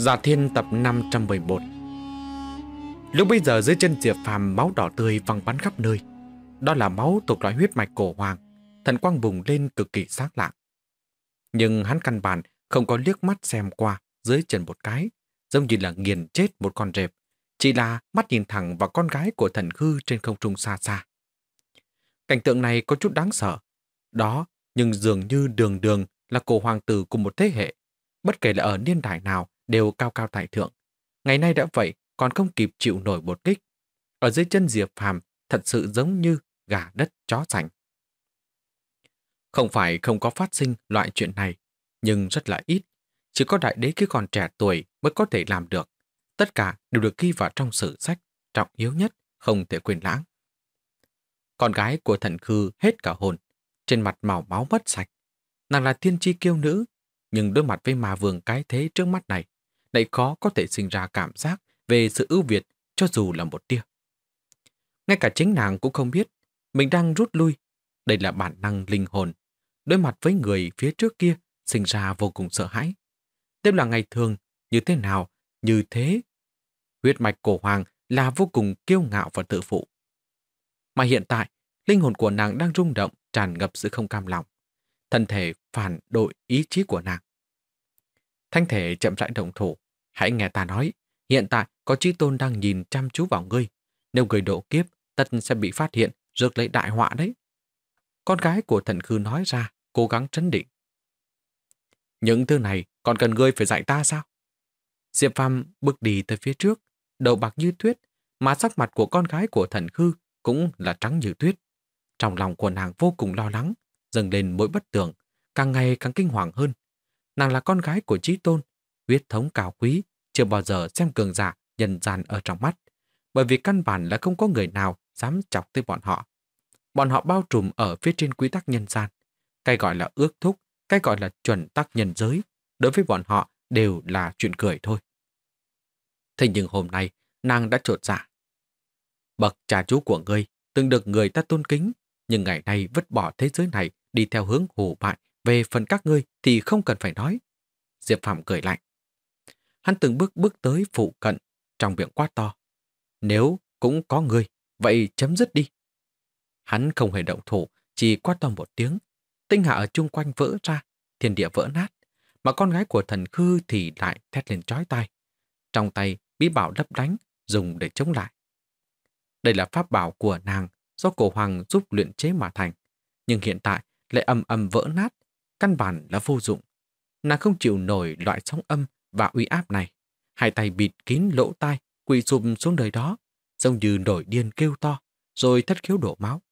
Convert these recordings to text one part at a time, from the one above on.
Giả dạ thiên tập 511 Lúc bây giờ dưới chân Diệp Phàm máu đỏ tươi văng bắn khắp nơi. Đó là máu thuộc loại huyết mạch cổ hoàng, thần quang vùng lên cực kỳ xác lạng. Nhưng hắn căn bản không có liếc mắt xem qua dưới chân một cái, giống như là nghiền chết một con rệp. Chỉ là mắt nhìn thẳng vào con gái của thần khư trên không trung xa xa. Cảnh tượng này có chút đáng sợ. Đó, nhưng dường như đường đường là cổ hoàng tử của một thế hệ. Bất kể là ở niên đại nào, đều cao cao tại thượng. Ngày nay đã vậy, còn không kịp chịu nổi một kích. Ở dưới chân Diệp Phàm thật sự giống như gà đất chó sành. Không phải không có phát sinh loại chuyện này, nhưng rất là ít. Chỉ có đại đế khi còn trẻ tuổi mới có thể làm được. Tất cả đều được ghi vào trong sử sách, trọng yếu nhất, không thể quên lãng. Con gái của thần khư hết cả hồn, trên mặt màu máu mất sạch. Nàng là thiên tri kiêu nữ, nhưng đối mặt với mà vương cái thế trước mắt này, lại khó có thể sinh ra cảm giác về sự ưu việt cho dù là một tia. Ngay cả chính nàng cũng không biết mình đang rút lui. Đây là bản năng linh hồn. Đối mặt với người phía trước kia sinh ra vô cùng sợ hãi. Tiếp là ngày thường, như thế nào, như thế. Huyết mạch cổ hoàng là vô cùng kiêu ngạo và tự phụ. Mà hiện tại, linh hồn của nàng đang rung động, tràn ngập sự không cam lòng. Thân thể phản đội ý chí của nàng. Thanh thể chậm rãi động thủ, Hãy nghe ta nói, hiện tại có chí tôn đang nhìn chăm chú vào ngươi. Nếu người độ kiếp, tất sẽ bị phát hiện, rước lấy đại họa đấy. Con gái của thần khư nói ra, cố gắng trấn định. Những thứ này còn cần ngươi phải dạy ta sao? Diệp Phàm bước đi tới phía trước, đầu bạc như tuyết, mà sắc mặt của con gái của thần khư cũng là trắng như tuyết. Trong lòng của nàng vô cùng lo lắng, dần lên mỗi bất tưởng, càng ngày càng kinh hoàng hơn. Nàng là con gái của Chí Tôn, huyết thống cao quý, chưa bao giờ xem cường giả nhân gian ở trong mắt, bởi vì căn bản là không có người nào dám chọc tới bọn họ. Bọn họ bao trùm ở phía trên quy tắc nhân gian. Cái gọi là ước thúc, cái gọi là chuẩn tắc nhân giới, đối với bọn họ đều là chuyện cười thôi. Thế nhưng hôm nay, nàng đã trột dạ. Bậc cha chú của ngươi từng được người ta tôn kính, nhưng ngày nay vứt bỏ thế giới này đi theo hướng hủ bại về phần các ngươi thì không cần phải nói. Diệp Phạm cười lạnh hắn từng bước bước tới phụ cận, trong miệng quát to. Nếu cũng có người, vậy chấm dứt đi. Hắn không hề động thủ, chỉ quát to một tiếng. Tinh hạ ở chung quanh vỡ ra, thiên địa vỡ nát, mà con gái của thần khư thì lại thét lên chói tai. Trong tay, bí bảo lấp đánh, dùng để chống lại. Đây là pháp bảo của nàng do cổ hoàng giúp luyện chế mà thành, nhưng hiện tại lại âm âm vỡ nát, căn bản là vô dụng. Nàng không chịu nổi loại sóng âm và uy áp này. Hai tay bịt kín lỗ tai, quỳ sụm xuống nơi đó, giống như nổi điên kêu to, rồi thất khiếu đổ máu.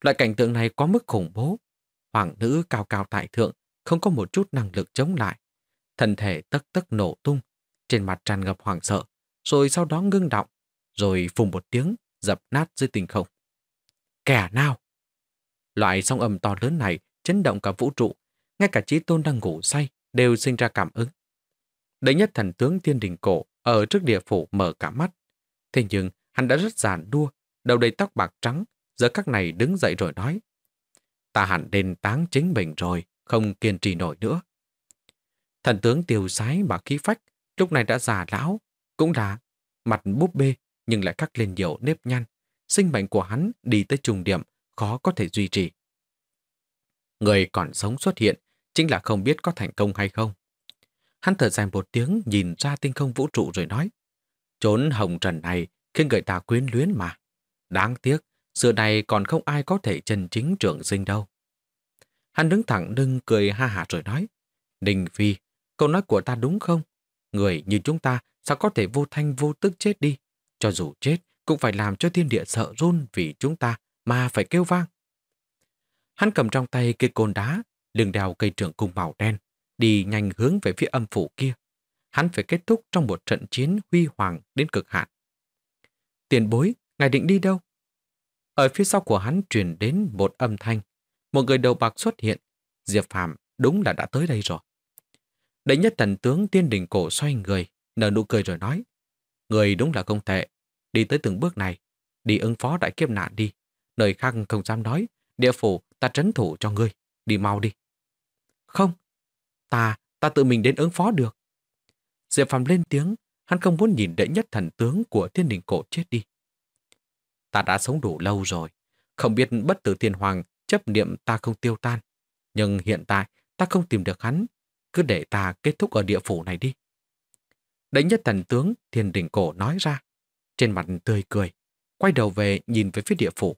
Loại cảnh tượng này có mức khủng bố. Hoàng nữ cao cao tại thượng, không có một chút năng lực chống lại. Thân thể tất tất nổ tung, trên mặt tràn ngập hoảng sợ, rồi sau đó ngưng động, rồi phùng một tiếng, dập nát dưới tình không. Kẻ nào? Loại song âm to lớn này chấn động cả vũ trụ, ngay cả trí tôn đang ngủ say đều sinh ra cảm ứng. Đệ nhất thần tướng thiên đình cổ ở trước địa phủ mở cả mắt. Thế nhưng hắn đã rất giàn đua, đầu đầy tóc bạc trắng, giờ các này đứng dậy rồi nói. Ta hẳn đền táng chính mình rồi, không kiên trì nổi nữa. Thần tướng tiêu sái mà khí phách, lúc này đã già lão, cũng đã mặt búp bê nhưng lại khắc lên nhiều nếp nhăn. Sinh mệnh của hắn đi tới trùng điểm, khó có thể duy trì. Người còn sống xuất hiện, chính là không biết có thành công hay không. Hắn thở dài một tiếng nhìn ra tinh không vũ trụ rồi nói. Trốn hồng trần này khiến người ta quyến luyến mà. Đáng tiếc, xưa này còn không ai có thể chân chính trưởng sinh đâu. Hắn đứng thẳng lưng cười ha hả rồi nói. Đình Phi, câu nói của ta đúng không? Người như chúng ta sao có thể vô thanh vô tức chết đi? Cho dù chết, cũng phải làm cho thiên địa sợ run vì chúng ta mà phải kêu vang. Hắn cầm trong tay cây côn đá, đường đèo cây trường cung màu đen, đi nhanh hướng về phía âm phủ kia. Hắn phải kết thúc trong một trận chiến huy hoàng đến cực hạn. Tiền bối, ngài định đi đâu? Ở phía sau của hắn truyền đến một âm thanh. Một người đầu bạc xuất hiện. Diệp Phạm đúng là đã tới đây rồi. Đệ nhất thần tướng tiên đình cổ xoay người, nở nụ cười rồi nói. Người đúng là không tệ. Đi tới từng bước này, đi ứng phó đại kiếp nạn đi. Nơi khác không dám nói, địa phủ ta trấn thủ cho ngươi. Đi mau đi. Không, Ta, ta tự mình đến ứng phó được. Diệp Phạm lên tiếng, hắn không muốn nhìn đệ nhất thần tướng của thiên đình cổ chết đi. Ta đã sống đủ lâu rồi, không biết bất tử thiên hoàng chấp niệm ta không tiêu tan. Nhưng hiện tại ta không tìm được hắn, cứ để ta kết thúc ở địa phủ này đi. Đánh nhất thần tướng thiên đình cổ nói ra, trên mặt tươi cười, quay đầu về nhìn về phía địa phủ.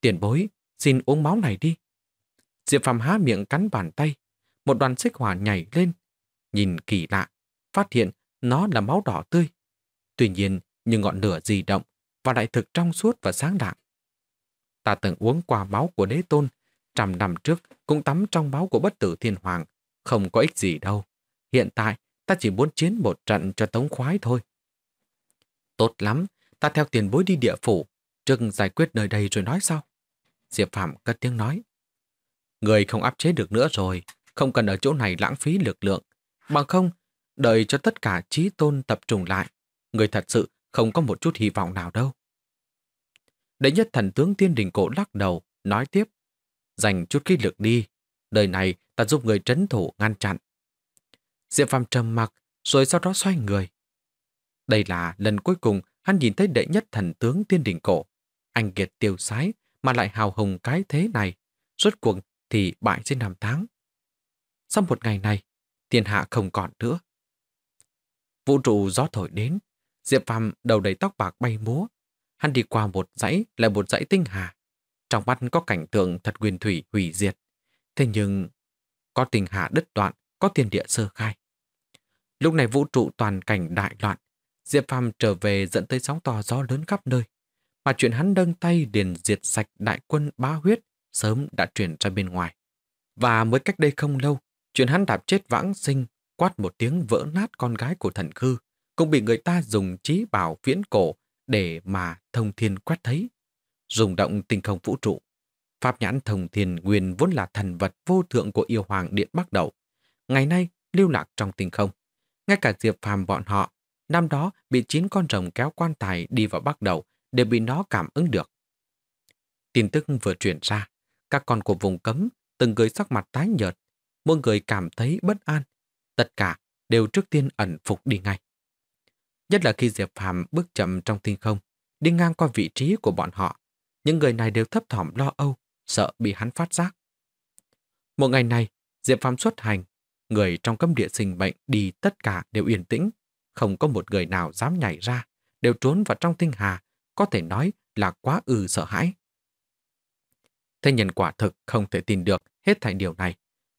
Tiền bối, xin uống máu này đi. Diệp Phạm há miệng cắn bàn tay, một đoàn xích hỏa nhảy lên. Nhìn kỳ lạ, phát hiện nó là máu đỏ tươi. Tuy nhiên, như ngọn lửa di động và đại thực trong suốt và sáng lạng. Ta từng uống qua máu của đế tôn, trăm năm trước cũng tắm trong máu của bất tử thiên hoàng, không có ích gì đâu. Hiện tại, ta chỉ muốn chiến một trận cho tống khoái thôi. Tốt lắm, ta theo tiền bối đi địa phủ, trước giải quyết nơi đây rồi nói sau. Diệp Phạm cất tiếng nói. Người không áp chế được nữa rồi, không cần ở chỗ này lãng phí lực lượng. Bằng không, đợi cho tất cả trí tôn tập trung lại, người thật sự không có một chút hy vọng nào đâu. Đệ nhất thần tướng tiên đình cổ lắc đầu, nói tiếp, dành chút khí lực đi, đời này ta giúp người trấn thủ ngăn chặn. Diệp Phàm trầm mặc, rồi sau đó xoay người. Đây là lần cuối cùng hắn nhìn thấy đệ nhất thần tướng tiên đình cổ. Anh kiệt tiêu sái mà lại hào hùng cái thế này, rốt cuộc thì bại trên năm tháng. Sau một ngày này, thiên hạ không còn nữa. Vũ trụ gió thổi đến, Diệp Phàm đầu đầy tóc bạc bay múa. Hắn đi qua một dãy lại một dãy tinh hà. Trong mắt có cảnh tượng thật quyền thủy hủy diệt. Thế nhưng, có tinh hà đứt đoạn, có thiên địa sơ khai. Lúc này vũ trụ toàn cảnh đại loạn. Diệp Phàm trở về dẫn tới sóng to gió lớn khắp nơi. Mà chuyện hắn đâng tay điền diệt sạch đại quân bá huyết sớm đã truyền ra bên ngoài. Và mới cách đây không lâu, Chuyện hắn đạp chết vãng sinh, quát một tiếng vỡ nát con gái của thần khư, cũng bị người ta dùng trí bảo viễn cổ để mà thông thiên quét thấy. Dùng động tinh không vũ trụ. Pháp nhãn thông thiên nguyên vốn là thần vật vô thượng của yêu hoàng điện bắc đầu. Ngày nay lưu lạc trong tinh không. Ngay cả Diệp Phàm bọn họ, năm đó bị chín con rồng kéo quan tài đi vào bắc đầu để bị nó cảm ứng được. Tin tức vừa truyền ra, các con của vùng cấm, từng người sắc mặt tái nhợt, mỗi người cảm thấy bất an. Tất cả đều trước tiên ẩn phục đi ngay. Nhất là khi Diệp Phạm bước chậm trong thiên không, đi ngang qua vị trí của bọn họ, những người này đều thấp thỏm lo âu, sợ bị hắn phát giác. Một ngày này, Diệp Phạm xuất hành, người trong cấm địa sinh bệnh đi tất cả đều yên tĩnh, không có một người nào dám nhảy ra, đều trốn vào trong tinh hà, có thể nói là quá ừ sợ hãi. Thế nhân quả thực không thể tin được hết thảy điều này.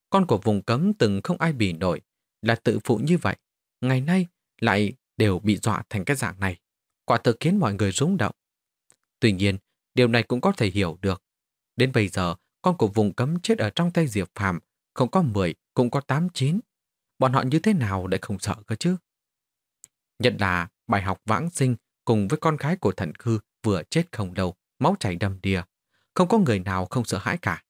Con của vùng cấm từng không ai bỉ nổi, là tự phụ như vậy. Ngày nay lại đều bị dọa thành cái dạng này. Quả thực khiến mọi người rúng động. Tuy nhiên, điều này cũng có thể hiểu được. Đến bây giờ, con của vùng cấm chết ở trong tay Diệp Phạm, không có 10, cũng có 8, 9. Bọn họ như thế nào để không sợ cơ chứ? Nhất là bài học vãng sinh cùng với con gái của thần khư vừa chết không đầu, máu chảy đầm đìa. Không có người nào không sợ hãi cả.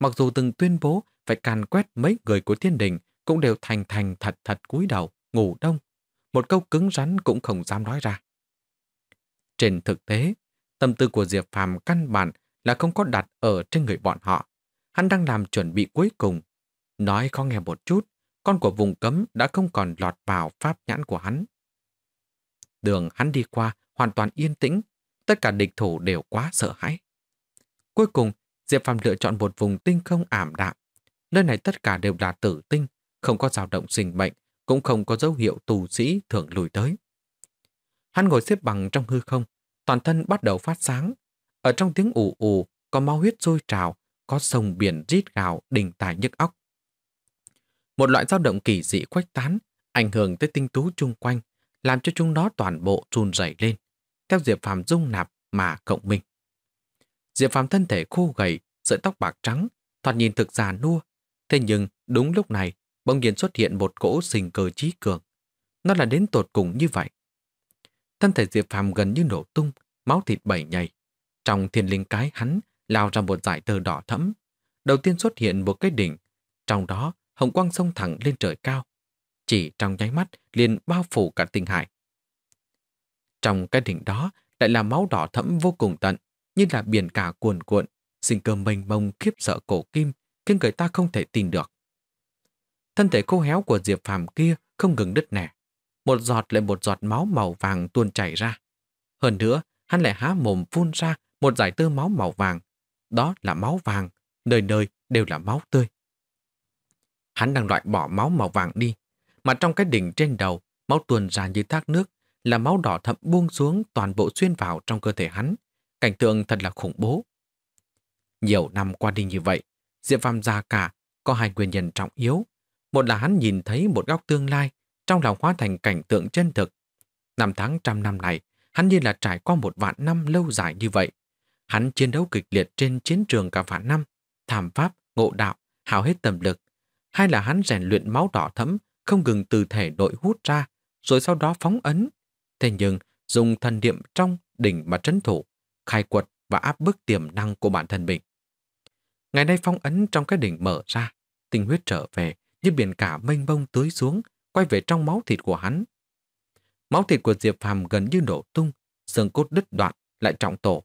Mặc dù từng tuyên bố phải càn quét mấy người của thiên đình cũng đều thành thành thật thật cúi đầu, ngủ đông. Một câu cứng rắn cũng không dám nói ra. Trên thực tế, tâm tư của Diệp Phàm căn bản là không có đặt ở trên người bọn họ. Hắn đang làm chuẩn bị cuối cùng. Nói khó nghe một chút, con của vùng cấm đã không còn lọt vào pháp nhãn của hắn. Đường hắn đi qua hoàn toàn yên tĩnh, tất cả địch thủ đều quá sợ hãi. Cuối cùng, Diệp Phàm lựa chọn một vùng tinh không ảm đạm, Nơi này tất cả đều là tử tinh, không có dao động sinh bệnh, cũng không có dấu hiệu tù sĩ thường lùi tới. Hắn ngồi xếp bằng trong hư không, toàn thân bắt đầu phát sáng. Ở trong tiếng ù ù, có máu huyết sôi trào, có sông biển rít gào, đình tài nhức óc. Một loại dao động kỳ dị quách tán, ảnh hưởng tới tinh tú chung quanh, làm cho chúng nó toàn bộ run rẩy lên, theo Diệp Phàm dung nạp mà cộng minh. Diệp Phàm thân thể khô gầy, sợi tóc bạc trắng, thoạt nhìn thực già nua, Thế nhưng đúng lúc này, bỗng nhiên xuất hiện một cỗ sinh cơ trí cường. Nó là đến tột cùng như vậy. Thân thể Diệp Phàm gần như nổ tung, máu thịt bảy nhảy. Trong thiên linh cái hắn lao ra một dải tơ đỏ thẫm. Đầu tiên xuất hiện một cái đỉnh, trong đó hồng quang sông thẳng lên trời cao. Chỉ trong nháy mắt liền bao phủ cả tinh hải. Trong cái đỉnh đó lại là máu đỏ thẫm vô cùng tận, như là biển cả cuồn cuộn, sinh cơ mênh mông khiếp sợ cổ kim khiến người ta không thể tin được. Thân thể khô héo của Diệp Phàm kia không ngừng đứt nẻ. Một giọt lại một giọt máu màu vàng tuôn chảy ra. Hơn nữa, hắn lại há mồm phun ra một giải tơ máu màu vàng. Đó là máu vàng, nơi nơi đều là máu tươi. Hắn đang loại bỏ máu màu vàng đi, mà trong cái đỉnh trên đầu, máu tuôn ra như thác nước, là máu đỏ thậm buông xuống toàn bộ xuyên vào trong cơ thể hắn. Cảnh tượng thật là khủng bố. Nhiều năm qua đi như vậy, Diệp Phạm già cả có hai nguyên nhân trọng yếu. Một là hắn nhìn thấy một góc tương lai trong lòng hóa thành cảnh tượng chân thực. Năm tháng trăm năm này, hắn như là trải qua một vạn năm lâu dài như vậy. Hắn chiến đấu kịch liệt trên chiến trường cả vạn năm, thảm pháp, ngộ đạo, hào hết tầm lực. Hai là hắn rèn luyện máu đỏ thẫm, không ngừng từ thể nội hút ra, rồi sau đó phóng ấn. Thế nhưng, dùng thần niệm trong đỉnh mà trấn thủ, khai quật và áp bức tiềm năng của bản thân mình. Ngày nay phong ấn trong cái đỉnh mở ra, tinh huyết trở về như biển cả mênh mông tưới xuống, quay về trong máu thịt của hắn. Máu thịt của Diệp Phàm gần như nổ tung, xương cốt đứt đoạn, lại trọng tổ.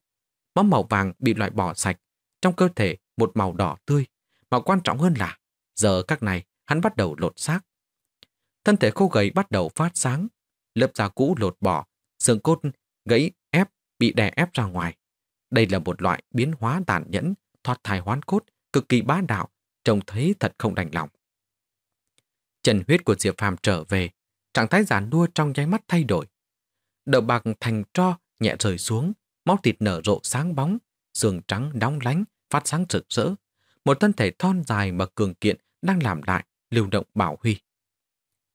Máu màu vàng bị loại bỏ sạch, trong cơ thể một màu đỏ tươi. Mà quan trọng hơn là, giờ các này hắn bắt đầu lột xác. Thân thể khô gầy bắt đầu phát sáng, lớp da cũ lột bỏ, xương cốt gãy ép bị đè ép ra ngoài. Đây là một loại biến hóa tàn nhẫn thoát thai hoán cốt, cực kỳ bá đạo, trông thấy thật không đành lòng. Trần huyết của Diệp Phàm trở về, trạng thái giản đua trong nháy mắt thay đổi. đầu bạc thành tro nhẹ rời xuống, máu thịt nở rộ sáng bóng, xương trắng đóng lánh, phát sáng rực rỡ. Một thân thể thon dài mà cường kiện đang làm lại, lưu động bảo huy.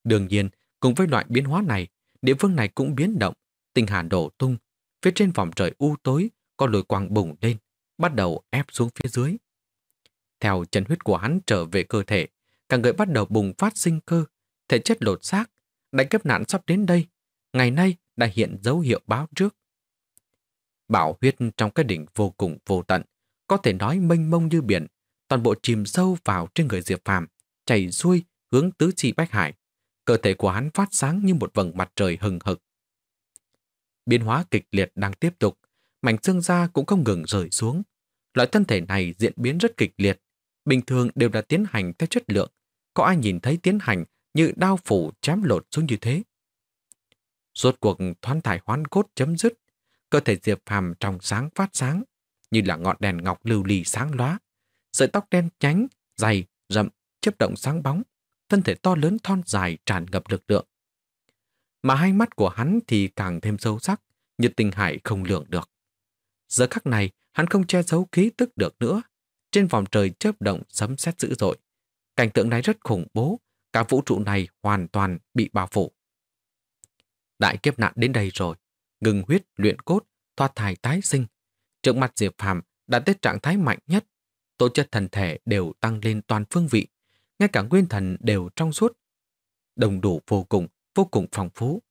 Đương nhiên, cùng với loại biến hóa này, địa phương này cũng biến động, tình hàn đổ tung. Phía trên vòng trời u tối, có lồi quang bùng lên, bắt đầu ép xuống phía dưới. Theo chân huyết của hắn trở về cơ thể, cả người bắt đầu bùng phát sinh cơ, thể chất lột xác, đại kiếp nạn sắp đến đây, ngày nay đã hiện dấu hiệu báo trước. Bảo huyết trong cái đỉnh vô cùng vô tận, có thể nói mênh mông như biển, toàn bộ chìm sâu vào trên người Diệp Phàm, chảy xuôi hướng tứ chi bách hải. Cơ thể của hắn phát sáng như một vầng mặt trời hừng hực. Biến hóa kịch liệt đang tiếp tục, mảnh xương da cũng không ngừng rời xuống. Loại thân thể này diễn biến rất kịch liệt, bình thường đều là tiến hành theo chất lượng. Có ai nhìn thấy tiến hành như đao phủ chém lột xuống như thế? Rốt cuộc thoán thải hoán cốt chấm dứt, cơ thể Diệp Phàm trong sáng phát sáng, như là ngọn đèn ngọc lưu ly sáng lóa. Sợi tóc đen nhánh, dày, rậm, chớp động sáng bóng, thân thể to lớn thon dài tràn ngập lực lượng. Mà hai mắt của hắn thì càng thêm sâu sắc, như tình hải không lượng được. Giờ khắc này, hắn không che giấu ký tức được nữa. Trên vòng trời chớp động sấm sét dữ dội. Cảnh tượng này rất khủng bố, cả vũ trụ này hoàn toàn bị bao phủ. Đại kiếp nạn đến đây rồi, ngừng huyết luyện cốt, thoát thai tái sinh. Trước mặt Diệp Phàm đã tới trạng thái mạnh nhất, tổ chất thần thể đều tăng lên toàn phương vị, ngay cả nguyên thần đều trong suốt, đồng đủ vô cùng, vô cùng phong phú.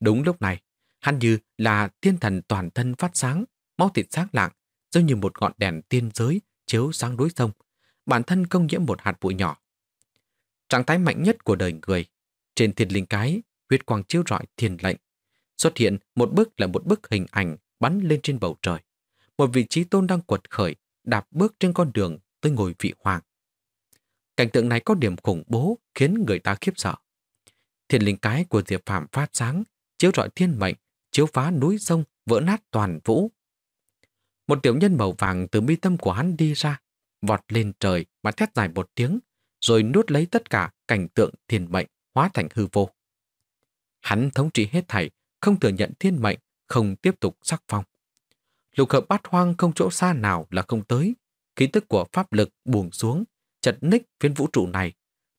Đúng lúc này, hắn như là thiên thần toàn thân phát sáng, máu thịt xác lạc, giống như một ngọn đèn tiên giới chiếu sáng đối sông, bản thân công nhiễm một hạt bụi nhỏ. Trạng thái mạnh nhất của đời người, trên thiên linh cái, huyết quang chiếu rọi thiền lệnh. Xuất hiện một bức là một bức hình ảnh bắn lên trên bầu trời. Một vị trí tôn đang quật khởi, đạp bước trên con đường tới ngồi vị hoàng. Cảnh tượng này có điểm khủng bố khiến người ta khiếp sợ. Thiên linh cái của Diệp Phạm phát sáng, chiếu rọi thiên mệnh, chiếu phá núi sông, vỡ nát toàn vũ, một tiểu nhân màu vàng từ mi tâm của hắn đi ra, vọt lên trời mà thét dài một tiếng, rồi nuốt lấy tất cả cảnh tượng thiên mệnh hóa thành hư vô. Hắn thống trị hết thảy, không thừa nhận thiên mệnh, không tiếp tục sắc phong. Lục hợp bát hoang không chỗ xa nào là không tới, khí tức của pháp lực buồn xuống, chật ních phiến vũ trụ này.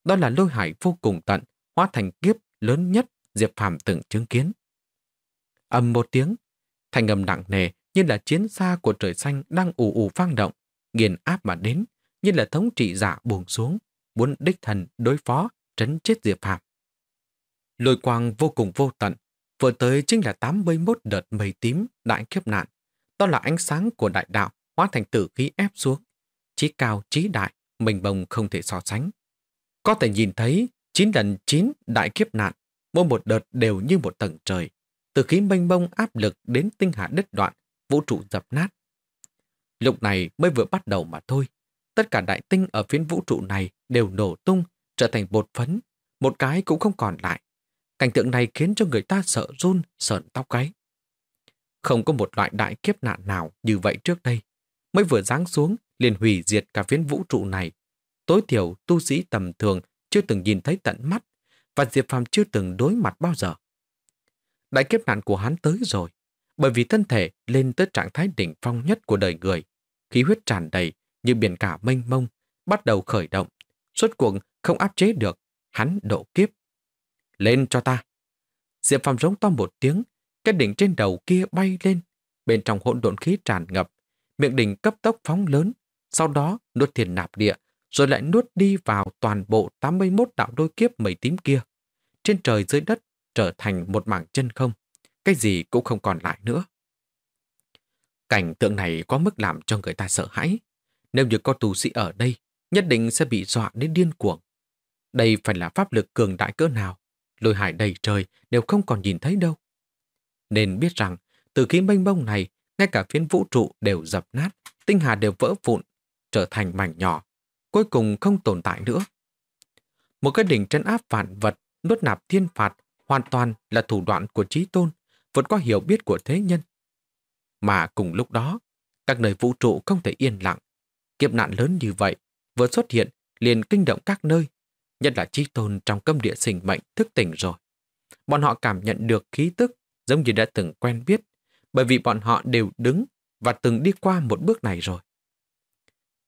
Đó là lôi hải vô cùng tận, hóa thành kiếp lớn nhất Diệp Phàm từng chứng kiến. Âm một tiếng, thành âm nặng nề như là chiến xa của trời xanh đang ù ù vang động, nghiền áp mà đến, như là thống trị giả buồn xuống, muốn đích thần đối phó, trấn chết Diệp Phạm. Lôi quang vô cùng vô tận, vừa tới chính là 81 đợt mây tím đại kiếp nạn. Đó là ánh sáng của đại đạo hóa thành tử khí ép xuống. Chí cao, chí đại, mình bồng không thể so sánh. Có thể nhìn thấy 9 lần 9 đại kiếp nạn, mỗi một đợt đều như một tầng trời. Từ khí mênh mông áp lực đến tinh hạ đất đoạn vũ trụ dập nát. Lúc này mới vừa bắt đầu mà thôi. Tất cả đại tinh ở phiến vũ trụ này đều nổ tung, trở thành bột phấn, một cái cũng không còn lại. Cảnh tượng này khiến cho người ta sợ run, sợn tóc gáy. Không có một loại đại kiếp nạn nào như vậy trước đây. Mới vừa giáng xuống, liền hủy diệt cả phiến vũ trụ này. Tối thiểu tu sĩ tầm thường chưa từng nhìn thấy tận mắt và Diệp Phàm chưa từng đối mặt bao giờ. Đại kiếp nạn của hắn tới rồi bởi vì thân thể lên tới trạng thái đỉnh phong nhất của đời người. Khí huyết tràn đầy như biển cả mênh mông, bắt đầu khởi động. Suốt cuộn không áp chế được, hắn độ kiếp. Lên cho ta. Diệp Phàm rống to một tiếng, cái đỉnh trên đầu kia bay lên. Bên trong hỗn độn khí tràn ngập, miệng đỉnh cấp tốc phóng lớn, sau đó nuốt thiền nạp địa, rồi lại nuốt đi vào toàn bộ 81 đạo đôi kiếp mây tím kia. Trên trời dưới đất trở thành một mảng chân không cái gì cũng không còn lại nữa. Cảnh tượng này có mức làm cho người ta sợ hãi. Nếu như có tù sĩ ở đây, nhất định sẽ bị dọa đến điên cuồng. Đây phải là pháp lực cường đại cỡ nào, lôi hải đầy trời đều không còn nhìn thấy đâu. Nên biết rằng, từ khi mênh mông này, ngay cả phiến vũ trụ đều dập nát, tinh hà đều vỡ vụn, trở thành mảnh nhỏ, cuối cùng không tồn tại nữa. Một cái đỉnh trấn áp vạn vật, nuốt nạp thiên phạt, hoàn toàn là thủ đoạn của trí tôn, vượt qua hiểu biết của thế nhân. Mà cùng lúc đó, các nơi vũ trụ không thể yên lặng. Kiếp nạn lớn như vậy, vừa xuất hiện, liền kinh động các nơi, nhất là chi tôn trong câm địa sinh mệnh thức tỉnh rồi. Bọn họ cảm nhận được khí tức giống như đã từng quen biết, bởi vì bọn họ đều đứng và từng đi qua một bước này rồi.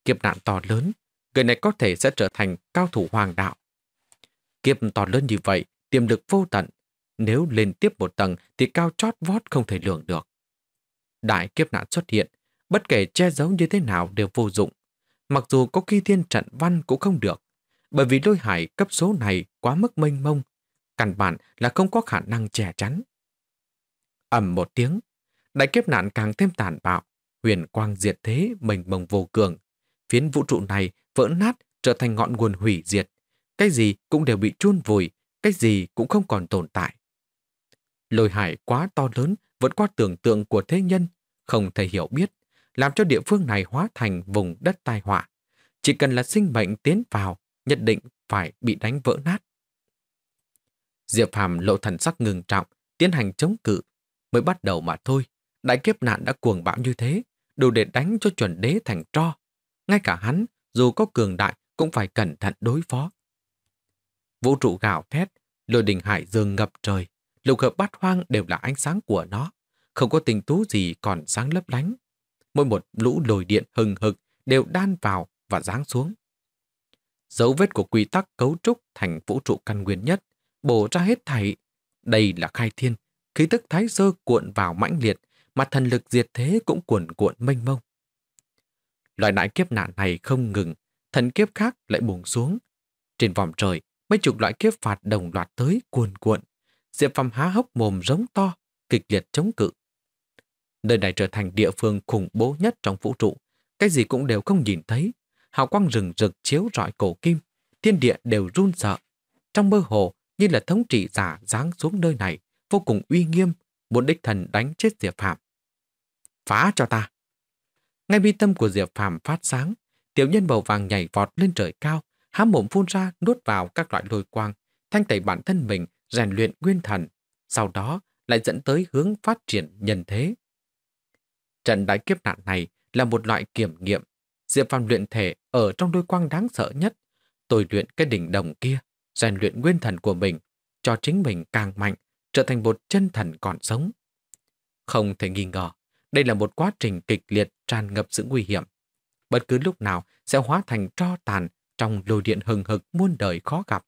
Kiếp nạn to lớn, người này có thể sẽ trở thành cao thủ hoàng đạo. Kiếp to lớn như vậy, tiềm lực vô tận, nếu lên tiếp một tầng thì cao chót vót không thể lường được. Đại kiếp nạn xuất hiện, bất kể che giấu như thế nào đều vô dụng. Mặc dù có khi thiên trận văn cũng không được, bởi vì lôi hải cấp số này quá mức mênh mông, căn bản là không có khả năng che chắn. ầm một tiếng, đại kiếp nạn càng thêm tàn bạo, huyền quang diệt thế mênh mông vô cường. Phiến vũ trụ này vỡ nát trở thành ngọn nguồn hủy diệt. Cái gì cũng đều bị chôn vùi, cái gì cũng không còn tồn tại. Lôi hải quá to lớn, vẫn qua tưởng tượng của thế nhân, không thể hiểu biết, làm cho địa phương này hóa thành vùng đất tai họa. Chỉ cần là sinh mệnh tiến vào, nhất định phải bị đánh vỡ nát. Diệp Phàm lộ thần sắc ngừng trọng, tiến hành chống cự. Mới bắt đầu mà thôi, đại kiếp nạn đã cuồng bão như thế, đủ để đánh cho chuẩn đế thành tro. Ngay cả hắn, dù có cường đại, cũng phải cẩn thận đối phó. Vũ trụ gào thét, lôi đình hải dương ngập trời lục hợp bát hoang đều là ánh sáng của nó, không có tình tú gì còn sáng lấp lánh. Mỗi một lũ lồi điện hừng hực đều đan vào và giáng xuống. Dấu vết của quy tắc cấu trúc thành vũ trụ căn nguyên nhất, bổ ra hết thảy. Đây là khai thiên, khí tức thái sơ cuộn vào mãnh liệt, mà thần lực diệt thế cũng cuộn cuộn mênh mông. Loại đại kiếp nạn này không ngừng, thần kiếp khác lại buồn xuống. Trên vòng trời, mấy chục loại kiếp phạt đồng loạt tới cuồn cuộn, Diệp Phạm há hốc mồm rống to, kịch liệt chống cự. Nơi này trở thành địa phương khủng bố nhất trong vũ trụ. Cái gì cũng đều không nhìn thấy. Hào quang rừng rực chiếu rọi cổ kim. Thiên địa đều run sợ. Trong mơ hồ, như là thống trị giả giáng xuống nơi này, vô cùng uy nghiêm, muốn đích thần đánh chết Diệp Phạm. Phá cho ta! Ngay bi tâm của Diệp Phạm phát sáng, tiểu nhân bầu vàng nhảy vọt lên trời cao, há mồm phun ra nuốt vào các loại lôi quang, thanh tẩy bản thân mình rèn luyện nguyên thần, sau đó lại dẫn tới hướng phát triển nhân thế. Trận đại kiếp nạn này là một loại kiểm nghiệm. Diệp Phàm luyện thể ở trong đôi quang đáng sợ nhất. Tôi luyện cái đỉnh đồng kia, rèn luyện nguyên thần của mình, cho chính mình càng mạnh, trở thành một chân thần còn sống. Không thể nghi ngờ, đây là một quá trình kịch liệt tràn ngập sự nguy hiểm. Bất cứ lúc nào sẽ hóa thành tro tàn trong lôi điện hừng hực muôn đời khó gặp.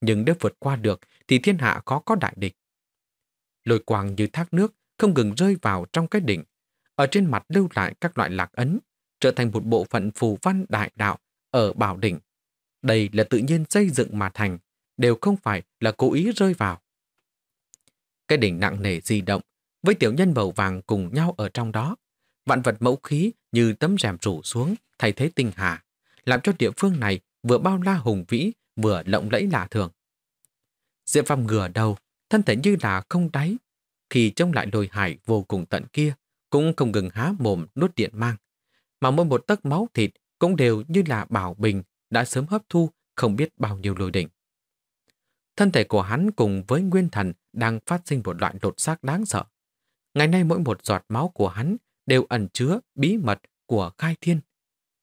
Nhưng nếu vượt qua được thì thiên hạ khó có đại địch. Lôi quang như thác nước không ngừng rơi vào trong cái đỉnh, ở trên mặt lưu lại các loại lạc ấn, trở thành một bộ phận phù văn đại đạo ở bảo đỉnh. Đây là tự nhiên xây dựng mà thành, đều không phải là cố ý rơi vào. Cái đỉnh nặng nề di động, với tiểu nhân màu vàng cùng nhau ở trong đó. Vạn vật mẫu khí như tấm rèm rủ xuống, thay thế tinh hà, làm cho địa phương này vừa bao la hùng vĩ, vừa lộng lẫy lạ thường. Diệp Phàm ngửa đầu, thân thể như là không đáy. Khi trông lại đồi hải vô cùng tận kia, cũng không ngừng há mồm nuốt điện mang. Mà mỗi một tấc máu thịt cũng đều như là bảo bình đã sớm hấp thu không biết bao nhiêu lôi đỉnh. Thân thể của hắn cùng với nguyên thần đang phát sinh một loại đột xác đáng sợ. Ngày nay mỗi một giọt máu của hắn đều ẩn chứa bí mật của khai thiên.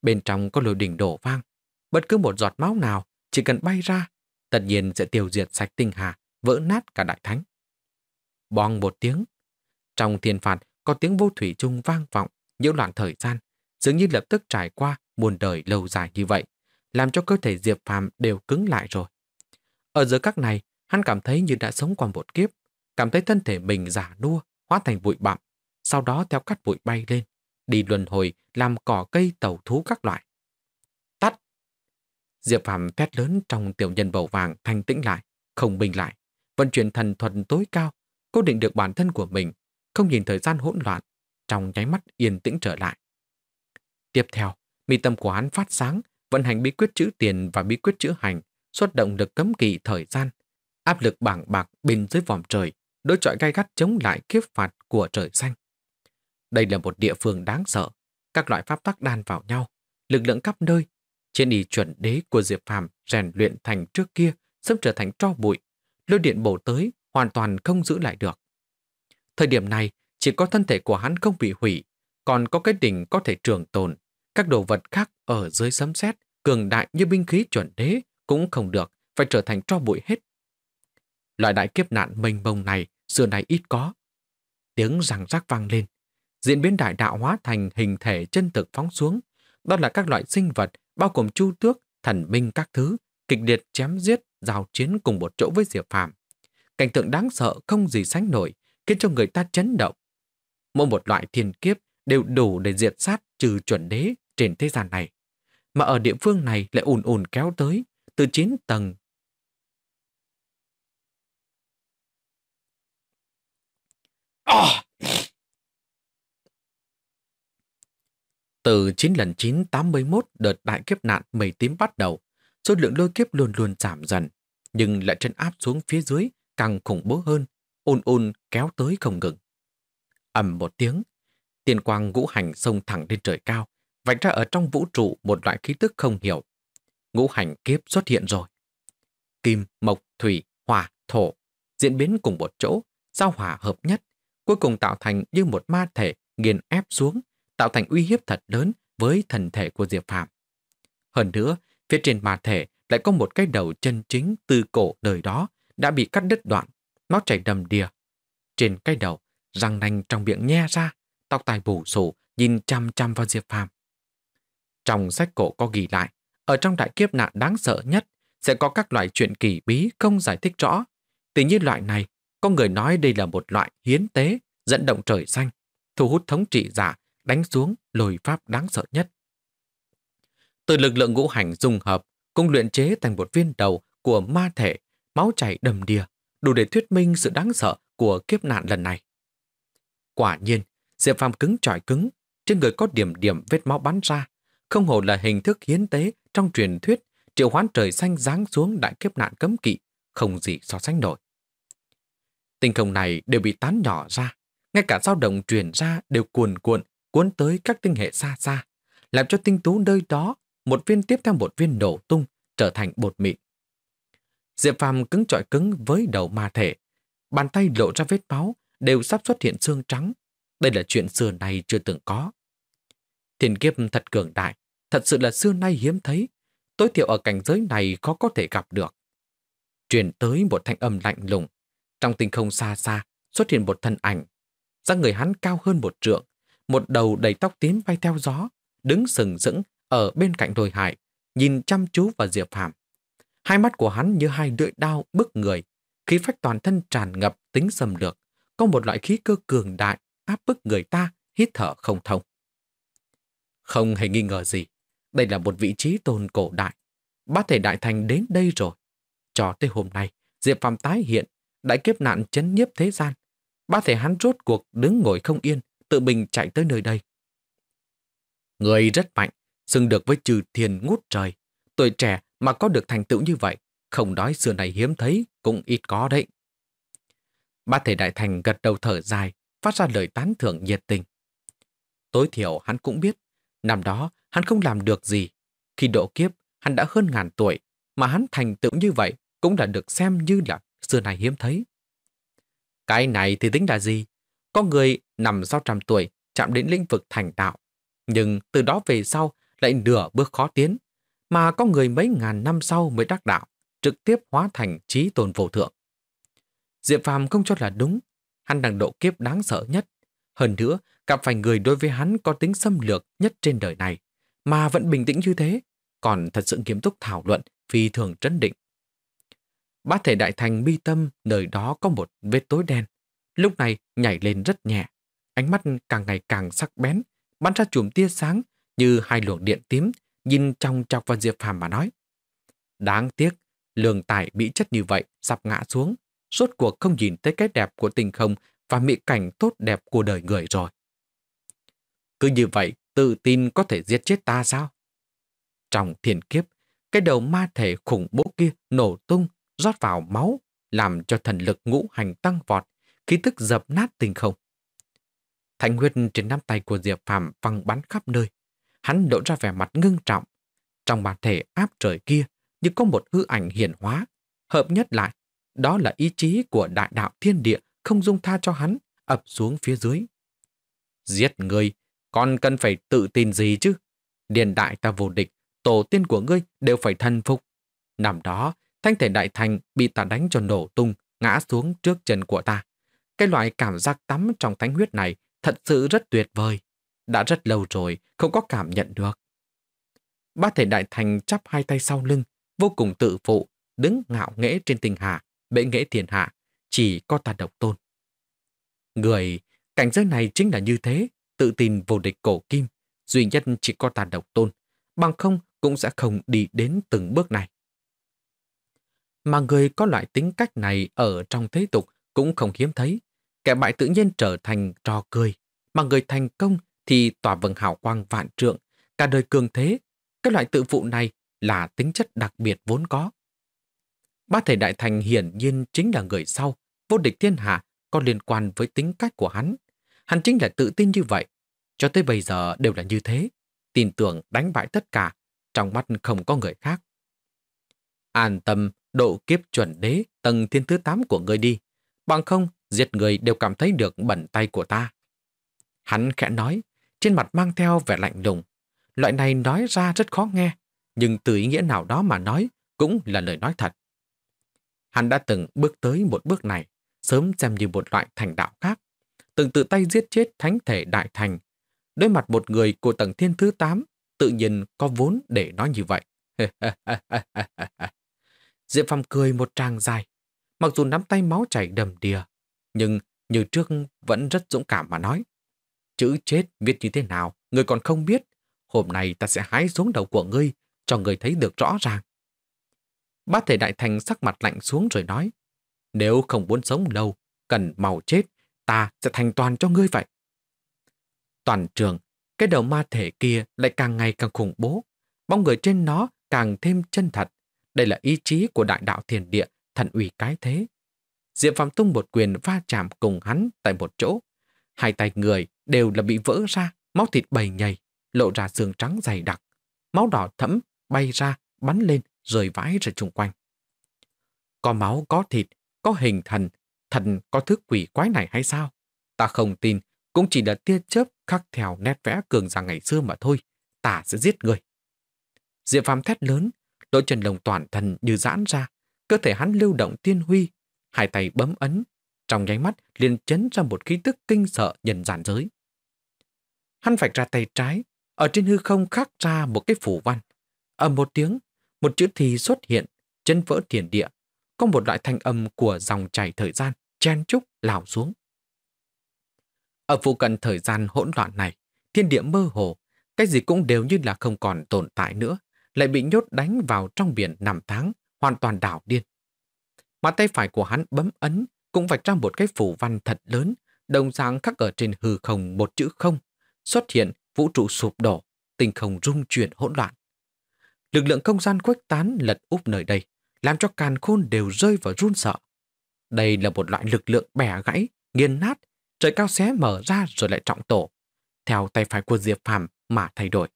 Bên trong có lôi đỉnh đổ vang. Bất cứ một giọt máu nào chỉ cần bay ra tất nhiên sẽ tiêu diệt sạch tinh hà, vỡ nát cả đại thánh. Bong một tiếng, trong thiên phạt có tiếng vô thủy chung vang vọng, nhiễu loạn thời gian, dường như lập tức trải qua muôn đời lâu dài như vậy, làm cho cơ thể Diệp Phàm đều cứng lại rồi. Ở giữa các này, hắn cảm thấy như đã sống qua một kiếp, cảm thấy thân thể mình giả nua, hóa thành bụi bặm, sau đó theo cát bụi bay lên, đi luân hồi làm cỏ cây tẩu thú các loại. Diệp Phạm thét lớn trong tiểu nhân bầu vàng thanh tĩnh lại, không bình lại, vận chuyển thần thuật tối cao, cố định được bản thân của mình, không nhìn thời gian hỗn loạn, trong nháy mắt yên tĩnh trở lại. Tiếp theo, mi tâm của hắn phát sáng, vận hành bí quyết chữ tiền và bí quyết chữ hành, xuất động được cấm kỵ thời gian, áp lực bảng bạc bên dưới vòm trời, đối chọi gai gắt chống lại kiếp phạt của trời xanh. Đây là một địa phương đáng sợ, các loại pháp tắc đan vào nhau, lực lượng khắp nơi trên y chuẩn đế của Diệp Phàm rèn luyện thành trước kia sớm trở thành tro bụi. Lôi điện bổ tới hoàn toàn không giữ lại được. Thời điểm này, chỉ có thân thể của hắn không bị hủy, còn có cái đỉnh có thể trường tồn. Các đồ vật khác ở dưới sấm sét cường đại như binh khí chuẩn đế cũng không được, phải trở thành tro bụi hết. Loại đại kiếp nạn mênh mông này xưa nay ít có. Tiếng răng rác vang lên, diễn biến đại đạo hóa thành hình thể chân thực phóng xuống. Đó là các loại sinh vật bao gồm chu tước, thần binh các thứ, kịch liệt chém giết, giao chiến cùng một chỗ với Diệp Phàm. Cảnh tượng đáng sợ không gì sánh nổi, khiến cho người ta chấn động. Mỗi một loại thiên kiếp đều đủ để diệt sát trừ chuẩn đế trên thế gian này. Mà ở địa phương này lại ùn ùn kéo tới, từ 9 tầng. Oh! Từ 9 lần 981 đợt đại kiếp nạn mây tím bắt đầu, số lượng lôi kiếp luôn luôn giảm dần, nhưng lại chân áp xuống phía dưới càng khủng bố hơn, ôn ôn kéo tới không ngừng. ầm một tiếng, tiền quang ngũ hành xông thẳng lên trời cao, vạch ra ở trong vũ trụ một loại khí tức không hiểu. Ngũ hành kiếp xuất hiện rồi. Kim, mộc, thủy, hỏa, thổ diễn biến cùng một chỗ, giao hỏa hợp nhất, cuối cùng tạo thành như một ma thể nghiền ép xuống, tạo thành uy hiếp thật lớn với thần thể của Diệp Phạm. Hơn nữa, phía trên ma thể lại có một cái đầu chân chính từ cổ đời đó đã bị cắt đứt đoạn, máu chảy đầm đìa. Trên cái đầu, răng nanh trong miệng nhe ra, tóc tai bù sù nhìn chăm chăm vào Diệp phạm. Trong sách cổ có ghi lại, ở trong đại kiếp nạn đáng sợ nhất sẽ có các loại chuyện kỳ bí không giải thích rõ. Tuy nhiên loại này, có người nói đây là một loại hiến tế dẫn động trời xanh, thu hút thống trị giả đánh xuống lồi pháp đáng sợ nhất. Từ lực lượng ngũ hành dung hợp, cung luyện chế thành một viên đầu của ma thể, máu chảy đầm đìa, đủ để thuyết minh sự đáng sợ của kiếp nạn lần này. Quả nhiên, Diệp Phàm cứng trọi cứng, trên người có điểm điểm vết máu bắn ra, không hổ là hình thức hiến tế trong truyền thuyết triệu hoán trời xanh giáng xuống đại kiếp nạn cấm kỵ, không gì so sánh nổi. Tinh không này đều bị tán nhỏ ra, ngay cả dao động truyền ra đều cuồn cuộn cuốn tới các tinh hệ xa xa, làm cho tinh tú nơi đó, một viên tiếp theo một viên nổ tung, trở thành bột mịn. Diệp Phàm cứng trọi cứng với đầu ma thể, bàn tay lộ ra vết máu, đều sắp xuất hiện xương trắng. Đây là chuyện xưa này chưa từng có. Thiên kiếp thật cường đại, thật sự là xưa nay hiếm thấy, tối thiểu ở cảnh giới này khó có thể gặp được. Truyền tới một thanh âm lạnh lùng, trong tinh không xa xa xuất hiện một thân ảnh. Ra người hắn cao hơn một trượng, một đầu đầy tóc tím bay theo gió, đứng sừng sững ở bên cạnh đồi hải, nhìn chăm chú vào Diệp Phạm. Hai mắt của hắn như hai lưỡi đao bức người, khí phách toàn thân tràn ngập tính xâm lược, có một loại khí cơ cường đại áp bức người ta hít thở không thông. Không hề nghi ngờ gì, đây là một vị trí tôn cổ đại. Bát thể đại thành đến đây rồi. Cho tới hôm nay, Diệp Phạm tái hiện, đại kiếp nạn chấn nhiếp thế gian. Bát thể hắn rốt cuộc đứng ngồi không yên, tự mình chạy tới nơi đây. Người rất mạnh, xưng được với trừ thiền ngút trời. Tuổi trẻ mà có được thành tựu như vậy, không đói xưa này hiếm thấy, cũng ít có đấy. ba thể đại thành gật đầu thở dài, phát ra lời tán thưởng nhiệt tình. Tối thiểu hắn cũng biết, năm đó hắn không làm được gì. Khi độ kiếp, hắn đã hơn ngàn tuổi, mà hắn thành tựu như vậy cũng đã được xem như là xưa này hiếm thấy. Cái này thì tính là gì? Có người nằm sau trăm tuổi chạm đến lĩnh vực thành đạo, nhưng từ đó về sau lại nửa bước khó tiến, mà có người mấy ngàn năm sau mới đắc đạo, trực tiếp hóa thành trí tôn vô thượng. Diệp Phàm không cho là đúng, hắn đang độ kiếp đáng sợ nhất. Hơn nữa, gặp phải người đối với hắn có tính xâm lược nhất trên đời này, mà vẫn bình tĩnh như thế, còn thật sự nghiêm túc thảo luận phi thường trấn định. Bát thể đại thành bi tâm, nơi đó có một vết tối đen, lúc này nhảy lên rất nhẹ. Ánh mắt càng ngày càng sắc bén, bắn ra chùm tia sáng như hai luồng điện tím, nhìn trong chọc vào Diệp Phàm mà nói. Đáng tiếc, lường tải bị chất như vậy, sập ngã xuống, suốt cuộc không nhìn thấy cái đẹp của tình không và mỹ cảnh tốt đẹp của đời người rồi. Cứ như vậy, tự tin có thể giết chết ta sao? Trong thiền kiếp, cái đầu ma thể khủng bố kia nổ tung, rót vào máu, làm cho thần lực ngũ hành tăng vọt, khí tức dập nát tình không. Thánh huyết trên nắm tay của Diệp Phạm văng bắn khắp nơi. Hắn lộ ra vẻ mặt ngưng trọng. Trong bản thể áp trời kia như có một hư ảnh hiển hóa. Hợp nhất lại, đó là ý chí của đại đạo thiên địa không dung tha cho hắn ập xuống phía dưới. Giết người, con cần phải tự tin gì chứ? Điền đại ta vô địch, tổ tiên của ngươi đều phải thân phục. Nằm đó, thanh thể đại thành bị ta đánh cho nổ tung, ngã xuống trước chân của ta. Cái loại cảm giác tắm trong thánh huyết này thật sự rất tuyệt vời. Đã rất lâu rồi, không có cảm nhận được. Ba thể đại thành chắp hai tay sau lưng, vô cùng tự phụ, đứng ngạo nghễ trên tình hạ, bệ nghễ thiền hạ, chỉ có ta độc tôn. Người, cảnh giới này chính là như thế, tự tin vô địch cổ kim, duy nhất chỉ có ta độc tôn, bằng không cũng sẽ không đi đến từng bước này. Mà người có loại tính cách này ở trong thế tục cũng không hiếm thấy, kẻ bại tự nhiên trở thành trò cười, mà người thành công thì tỏa vầng hào quang vạn trượng, cả đời cường thế. Cái loại tự phụ này là tính chất đặc biệt vốn có. Ba thể đại thành hiển nhiên chính là người sau, vô địch thiên hạ có liên quan với tính cách của hắn. Hắn chính là tự tin như vậy, cho tới bây giờ đều là như thế, tin tưởng đánh bại tất cả, trong mắt không có người khác. An tâm độ kiếp chuẩn đế tầng thiên thứ 8 của người đi, bằng không Giết người đều cảm thấy được bẩn tay của ta. Hắn khẽ nói, trên mặt mang theo vẻ lạnh lùng. Loại này nói ra rất khó nghe, nhưng từ ý nghĩa nào đó mà nói cũng là lời nói thật. Hắn đã từng bước tới một bước này, sớm xem như một loại thành đạo khác. Từng tự tay giết chết thánh thể đại thành. Đối mặt một người của tầng thiên thứ 8, tự nhiên có vốn để nói như vậy. Diệp Phong cười một tràng dài. Mặc dù nắm tay máu chảy đầm đìa, nhưng như trước vẫn rất dũng cảm mà nói. Chữ chết viết như thế nào, người còn không biết. Hôm nay ta sẽ hái xuống đầu của ngươi, cho người thấy được rõ ràng. Bác thể đại thành sắc mặt lạnh xuống rồi nói, nếu không muốn sống lâu, cần màu chết, ta sẽ thành toàn cho ngươi vậy. Toàn trường, cái đầu ma thể kia lại càng ngày càng khủng bố, bóng người trên nó càng thêm chân thật. Đây là ý chí của đại đạo thiền địa, thần ủy cái thế, Diệp Phạm Tung một quyền va chạm cùng hắn tại một chỗ. Hai tay người đều là bị vỡ ra, máu thịt bầy nhầy, lộ ra xương trắng dày đặc. Máu đỏ thẫm bay ra, bắn lên, rời vãi ra chung quanh. Có máu, có thịt, có hình thần, thần có thứ quỷ quái này hay sao? Ta không tin, cũng chỉ là tia chớp khắc theo nét vẽ cường giả ngày xưa mà thôi. Ta sẽ giết người. Diệp Phạm thét lớn, đôi chân lồng toàn thần như giãn ra, cơ thể hắn lưu động tiên huy, hai tay bấm ấn, trong nháy mắt liền chấn ra một khí tức kinh sợ nhân giản giới. Hắn phải ra tay trái, ở trên hư không khắc ra một cái phủ văn. Ở một tiếng, một chữ thì xuất hiện, chân vỡ thiền địa, có một loại thanh âm của dòng chảy thời gian, chen trúc, lảo xuống. Ở phụ cận thời gian hỗn loạn này, thiên địa mơ hồ, cái gì cũng đều như là không còn tồn tại nữa, lại bị nhốt đánh vào trong biển năm tháng, hoàn toàn đảo điên mà tay phải của hắn bấm ấn cũng vạch ra một cái phủ văn thật lớn, đồng dạng khắc ở trên hư không một chữ không, xuất hiện vũ trụ sụp đổ, tình không rung chuyển hỗn loạn. Lực lượng không gian khuếch tán lật úp nơi đây, làm cho càn khôn đều rơi vào run sợ. Đây là một loại lực lượng bẻ gãy, nghiền nát, trời cao xé mở ra rồi lại trọng tổ, theo tay phải của Diệp Phàm mà thay đổi.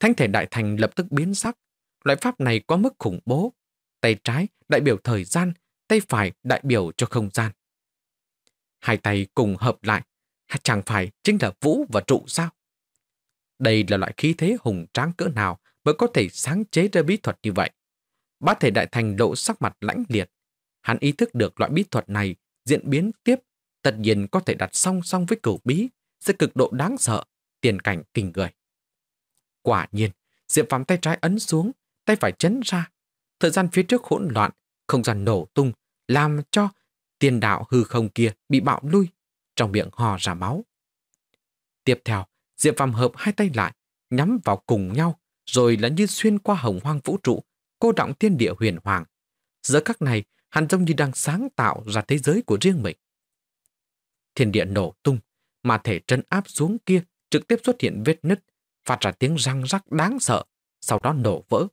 Thánh thể đại thành lập tức biến sắc, loại pháp này quá mức khủng bố, tay trái đại biểu thời gian, tay phải đại biểu cho không gian. Hai tay cùng hợp lại, chẳng phải chính là vũ và trụ sao? Đây là loại khí thế hùng tráng cỡ nào mới có thể sáng chế ra bí thuật như vậy. Bác thể đại thành lộ sắc mặt lãnh liệt. Hắn ý thức được loại bí thuật này diễn biến tiếp, tất nhiên có thể đặt song song với cửu bí, sẽ cực độ đáng sợ, tiền cảnh kinh người. Quả nhiên, Diệp Phạm tay trái ấn xuống, tay phải chấn ra, Thời gian phía trước hỗn loạn, không gian nổ tung, làm cho tiền đạo hư không kia bị bạo lui, trong miệng hò ra máu. Tiếp theo, Diệp Phàm hợp hai tay lại, nhắm vào cùng nhau, rồi là như xuyên qua hồng hoang vũ trụ, cô động thiên địa huyền hoàng. Giữa các này, hắn giống như đang sáng tạo ra thế giới của riêng mình. Thiên địa nổ tung, mà thể chân áp xuống kia trực tiếp xuất hiện vết nứt, phát ra tiếng răng rắc đáng sợ, sau đó nổ vỡ,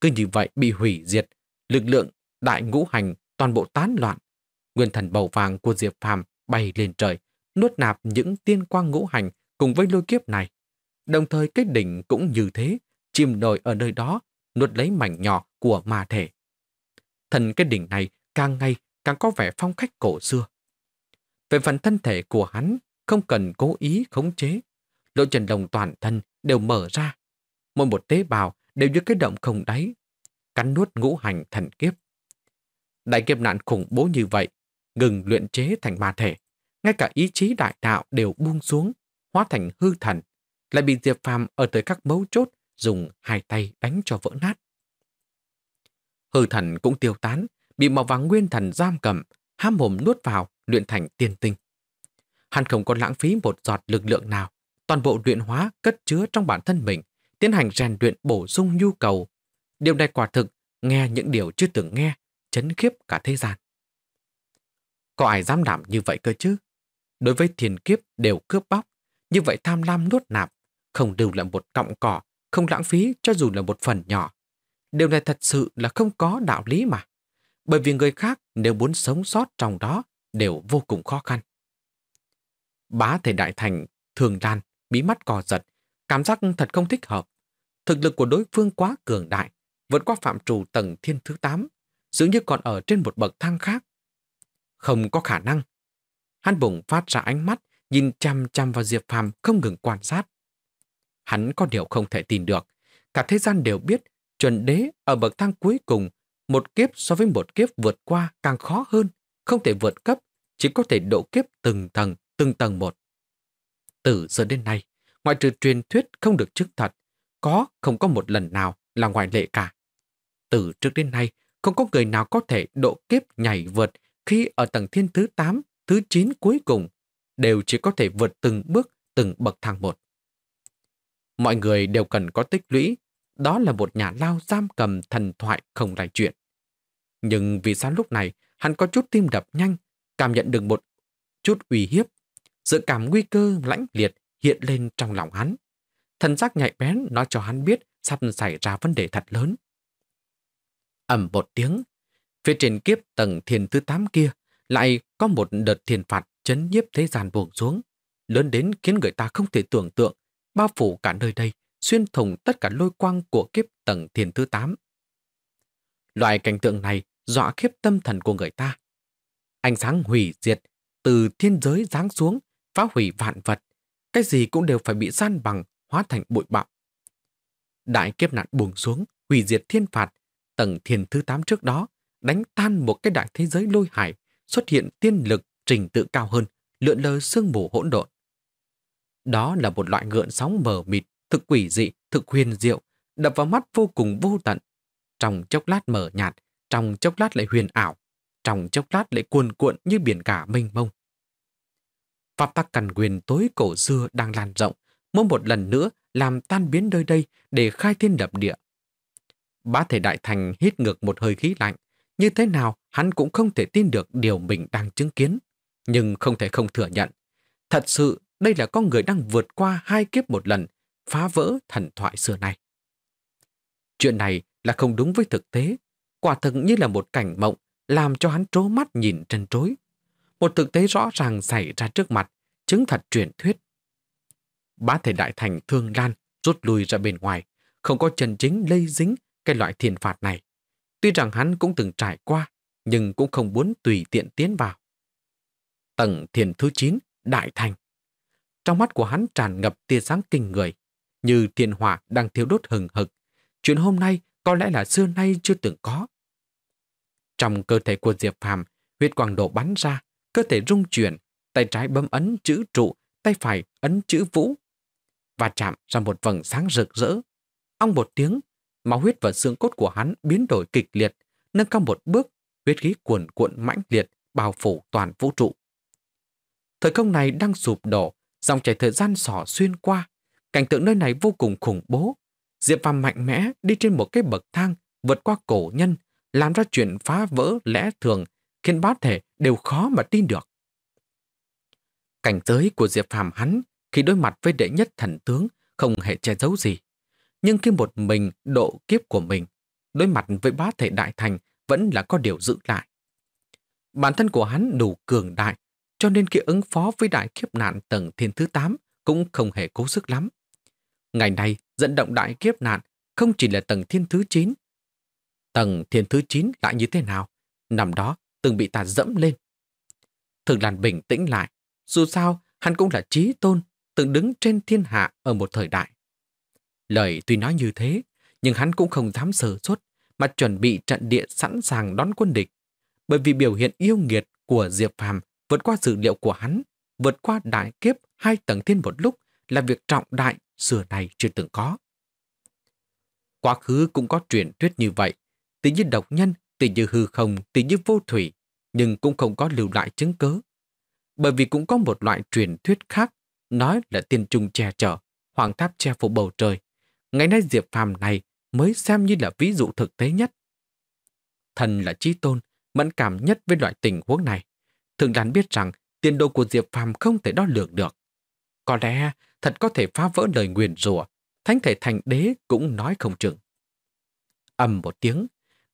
cứ như vậy bị hủy diệt, lực lượng đại ngũ hành toàn bộ tán loạn. Nguyên thần bầu vàng của Diệp Phàm bay lên trời, nuốt nạp những tiên quang ngũ hành cùng với lôi kiếp này. Đồng thời cái đỉnh cũng như thế, chìm nổi ở nơi đó, nuốt lấy mảnh nhỏ của ma thể. Thần cái đỉnh này càng ngày càng có vẻ phong cách cổ xưa. Về phần thân thể của hắn, không cần cố ý khống chế. Lộ trần lồng toàn thân đều mở ra. Mỗi một tế bào đều như cái động không đáy, cắn nuốt ngũ hành thần kiếp. Đại kiếp nạn khủng bố như vậy, ngừng luyện chế thành ma thể, ngay cả ý chí đại đạo đều buông xuống, hóa thành hư thần, lại bị Diệp Phàm ở tới các mấu chốt dùng hai tay đánh cho vỡ nát. Hư thần cũng tiêu tán, bị màu vàng nguyên thần giam cầm, ham mồm nuốt vào, luyện thành tiên tinh. Hắn không có lãng phí một giọt lực lượng nào, toàn bộ luyện hóa cất chứa trong bản thân mình, tiến hành rèn luyện bổ sung nhu cầu. Điều này quả thực, nghe những điều chưa từng nghe, chấn khiếp cả thế gian. Có ai dám đảm như vậy cơ chứ? Đối với thiền kiếp đều cướp bóc, như vậy tham lam nuốt nạp, không đều là một cọng cỏ, không lãng phí cho dù là một phần nhỏ. Điều này thật sự là không có đạo lý mà. Bởi vì người khác nếu muốn sống sót trong đó đều vô cùng khó khăn. Bá thể đại thành, thường lan, bí mắt cò giật, cảm giác thật không thích hợp. Thực lực của đối phương quá cường đại, vượt qua phạm trù tầng thiên thứ 8, dường như còn ở trên một bậc thang khác. Không có khả năng. Hắn bùng phát ra ánh mắt, nhìn chăm chăm vào Diệp Phàm không ngừng quan sát. Hắn có điều không thể tin được. Cả thế gian đều biết, chuẩn đế ở bậc thang cuối cùng, một kiếp so với một kiếp vượt qua càng khó hơn, không thể vượt cấp, chỉ có thể độ kiếp từng tầng, từng tầng một. Từ giờ đến nay, ngoại trừ truyền thuyết không được chứng thật, có không có một lần nào là ngoại lệ cả. Từ trước đến nay, không có người nào có thể độ kiếp nhảy vượt khi ở tầng thiên thứ 8, thứ 9 cuối cùng, đều chỉ có thể vượt từng bước, từng bậc thang một. Mọi người đều cần có tích lũy, đó là một nhà lao giam cầm thần thoại không lại chuyện. Nhưng vì sao lúc này hắn có chút tim đập nhanh, cảm nhận được một chút uy hiếp, sự cảm nguy cơ lãnh liệt hiện lên trong lòng hắn. Thần giác nhạy bén nói cho hắn biết sắp xảy ra vấn đề thật lớn. ầm một tiếng, phía trên kiếp tầng thiền thứ tám kia lại có một đợt thiền phạt chấn nhiếp thế gian buồn xuống, lớn đến khiến người ta không thể tưởng tượng, bao phủ cả nơi đây, xuyên thủng tất cả lôi quang của kiếp tầng thiền thứ tám. Loại cảnh tượng này dọa khiếp tâm thần của người ta. Ánh sáng hủy diệt từ thiên giới giáng xuống, phá hủy vạn vật, cái gì cũng đều phải bị san bằng hóa thành bụi bặm. Đại kiếp nạn buông xuống, hủy diệt thiên phạt, tầng thiền thứ 8 trước đó, đánh tan một cái đại thế giới lôi hải, xuất hiện tiên lực trình tự cao hơn, lượn lờ sương mù hỗn độn. Đó là một loại gợn sóng mờ mịt, thực quỷ dị, thực huyền diệu, đập vào mắt vô cùng vô tận. Trong chốc lát mờ nhạt, trong chốc lát lại huyền ảo, trong chốc lát lại cuồn cuộn như biển cả mênh mông. Pháp tắc cằn quyền tối cổ xưa đang lan rộng, mỗi một lần nữa làm tan biến nơi đây để khai thiên lập địa. Bá thể đại thành hít ngược một hơi khí lạnh, như thế nào hắn cũng không thể tin được điều mình đang chứng kiến, nhưng không thể không thừa nhận. Thật sự, đây là con người đang vượt qua hai kiếp một lần, phá vỡ thần thoại xưa này. Chuyện này là không đúng với thực tế, quả thực như là một cảnh mộng làm cho hắn trố mắt nhìn trần trối. Một thực tế rõ ràng xảy ra trước mặt, chứng thật truyền thuyết bá thể đại thành thương lan rút lui ra bên ngoài, không có chân chính lây dính cái loại thiền phạt này. Tuy rằng hắn cũng từng trải qua, nhưng cũng không muốn tùy tiện tiến vào. Tầng thiền thứ 9, đại thành. Trong mắt của hắn tràn ngập tia sáng kinh người, như thiên hỏa đang thiếu đốt hừng hực. Chuyện hôm nay có lẽ là xưa nay chưa từng có. Trong cơ thể của Diệp Phàm, huyết quang độ bắn ra, cơ thể rung chuyển, tay trái bấm ấn chữ trụ, tay phải ấn chữ vũ, và chạm ra một vầng sáng rực rỡ. ông một tiếng, máu huyết và xương cốt của hắn biến đổi kịch liệt, nâng cao một bước, huyết khí cuồn cuộn mãnh liệt, bao phủ toàn vũ trụ. Thời không này đang sụp đổ, dòng chảy thời gian sỏ xuyên qua. Cảnh tượng nơi này vô cùng khủng bố. Diệp Phạm mạnh mẽ đi trên một cái bậc thang, vượt qua cổ nhân, làm ra chuyện phá vỡ lẽ thường, khiến bát thể đều khó mà tin được. Cảnh giới của Diệp Phạm hắn khi đối mặt với đệ nhất thần tướng không hề che giấu gì. Nhưng khi một mình độ kiếp của mình, đối mặt với bá thể đại thành vẫn là có điều giữ lại. Bản thân của hắn đủ cường đại, cho nên khi ứng phó với đại kiếp nạn tầng thiên thứ 8 cũng không hề cố sức lắm. Ngày nay, dẫn động đại kiếp nạn không chỉ là tầng thiên thứ 9. Tầng thiên thứ 9 lại như thế nào? Nằm đó từng bị ta dẫm lên. Thường làn bình tĩnh lại, dù sao hắn cũng là trí tôn từng đứng trên thiên hạ ở một thời đại. Lời tuy nói như thế, nhưng hắn cũng không dám sờ suất mà chuẩn bị trận địa sẵn sàng đón quân địch. Bởi vì biểu hiện yêu nghiệt của Diệp Phàm vượt qua dự liệu của hắn, vượt qua đại kiếp hai tầng thiên một lúc là việc trọng đại xưa này chưa từng có. Quá khứ cũng có truyền thuyết như vậy, tỷ như độc nhân, tỷ như hư không, tỷ như vô thủy, nhưng cũng không có lưu lại chứng cứ. Bởi vì cũng có một loại truyền thuyết khác nói là tiên trung che chở, hoàng tháp che phủ bầu trời. Ngày nay Diệp Phàm này mới xem như là ví dụ thực tế nhất. Thần là trí tôn, mẫn cảm nhất với loại tình huống này. Thường đàn biết rằng tiền đồ của Diệp Phàm không thể đo lường được. Có lẽ thật có thể phá vỡ lời nguyền rủa, thánh thể thành đế cũng nói không chừng. âm một tiếng,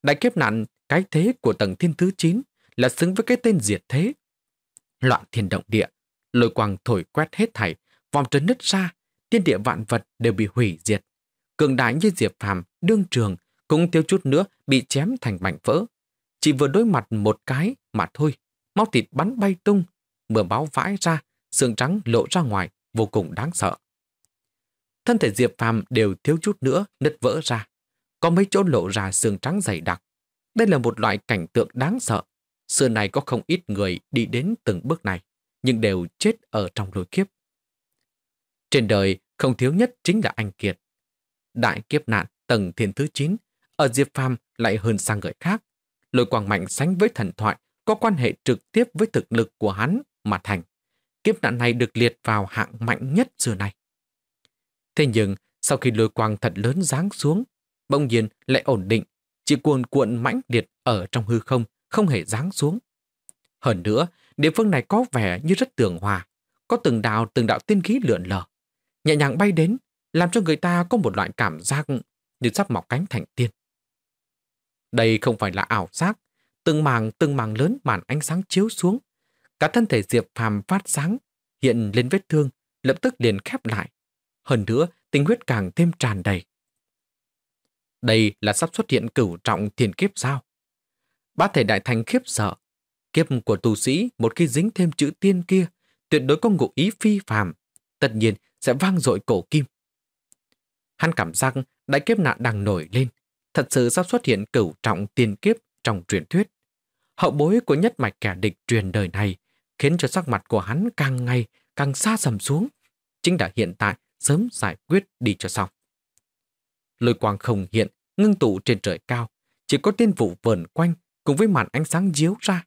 đại kiếp nạn cái thế của tầng thiên thứ 9 là xứng với cái tên diệt thế. Loạn thiên động địa, lôi quang thổi quét hết thảy, vòng trấn nứt ra, thiên địa vạn vật đều bị hủy diệt. Cường đại như Diệp Phàm đương trường, cũng thiếu chút nữa bị chém thành mảnh vỡ. Chỉ vừa đối mặt một cái mà thôi, máu thịt bắn bay tung, mưa báo vãi ra, xương trắng lộ ra ngoài, vô cùng đáng sợ. Thân thể Diệp Phàm đều thiếu chút nữa nứt vỡ ra, có mấy chỗ lộ ra xương trắng dày đặc. Đây là một loại cảnh tượng đáng sợ. Xưa này có không ít người đi đến từng bước này nhưng đều chết ở trong lôi kiếp. Trên đời không thiếu nhất chính là anh Kiệt. Đại kiếp nạn tầng thiên thứ 9, ở Diệp Phàm lại hơn sang người khác. Lôi quang mạnh sánh với thần thoại có quan hệ trực tiếp với thực lực của hắn mà thành. Kiếp nạn này được liệt vào hạng mạnh nhất xưa này. Thế nhưng, sau khi lôi quang thật lớn giáng xuống, bỗng nhiên lại ổn định, chỉ cuồn cuộn mãnh liệt ở trong hư không, không hề giáng xuống. Hơn nữa, Địa phương này có vẻ như rất tường hòa, có từng đạo từng đạo tiên khí lượn lờ, nhẹ nhàng bay đến, làm cho người ta có một loại cảm giác như sắp mọc cánh thành tiên. Đây không phải là ảo giác, từng màng từng màng lớn màn ánh sáng chiếu xuống, cả thân thể Diệp Phàm phát sáng, hiện lên vết thương, lập tức liền khép lại. Hơn nữa, tinh huyết càng thêm tràn đầy. Đây là sắp xuất hiện cửu trọng thiên kiếp sao? Ba thể đại thành khiếp sợ, Kiếp của tu sĩ một khi dính thêm chữ tiên kia, tuyệt đối có ngụ ý phi phàm, tất nhiên sẽ vang dội cổ kim. Hắn cảm giác đại kiếp nạn đang nổi lên, thật sự sắp xuất hiện cửu trọng tiên kiếp trong truyền thuyết. Hậu bối của nhất mạch kẻ địch truyền đời này khiến cho sắc mặt của hắn càng ngày càng xa sầm xuống, chính đã hiện tại sớm giải quyết đi cho xong. Lôi quang không hiện, ngưng tụ trên trời cao, chỉ có tiên vụ vờn quanh cùng với màn ánh sáng chiếu ra.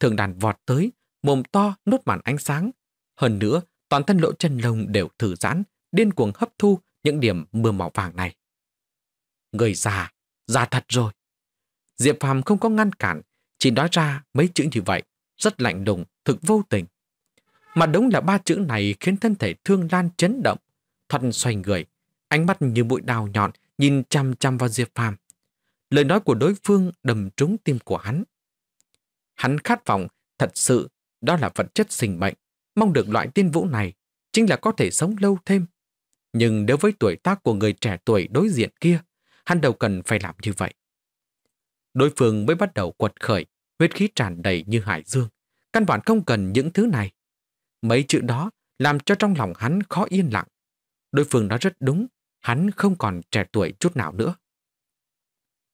Thường đàn vọt tới, mồm to nốt màn ánh sáng. Hơn nữa, toàn thân lỗ chân lông đều thử giãn, điên cuồng hấp thu những điểm mưa màu vàng này. Người già, già thật rồi. Diệp Phàm không có ngăn cản, chỉ nói ra mấy chữ như vậy, rất lạnh lùng, thực vô tình. Mà đúng là ba chữ này khiến thân thể thương lan chấn động. Thuận xoay người, ánh mắt như mũi đào nhọn nhìn chăm chăm vào Diệp Phàm Lời nói của đối phương đầm trúng tim của hắn. Hắn khát vọng, thật sự, đó là vật chất sinh mệnh. Mong được loại tiên vũ này, chính là có thể sống lâu thêm. Nhưng nếu với tuổi tác của người trẻ tuổi đối diện kia, hắn đâu cần phải làm như vậy. Đối phương mới bắt đầu quật khởi, huyết khí tràn đầy như hải dương. Căn bản không cần những thứ này. Mấy chữ đó làm cho trong lòng hắn khó yên lặng. Đối phương nói rất đúng, hắn không còn trẻ tuổi chút nào nữa.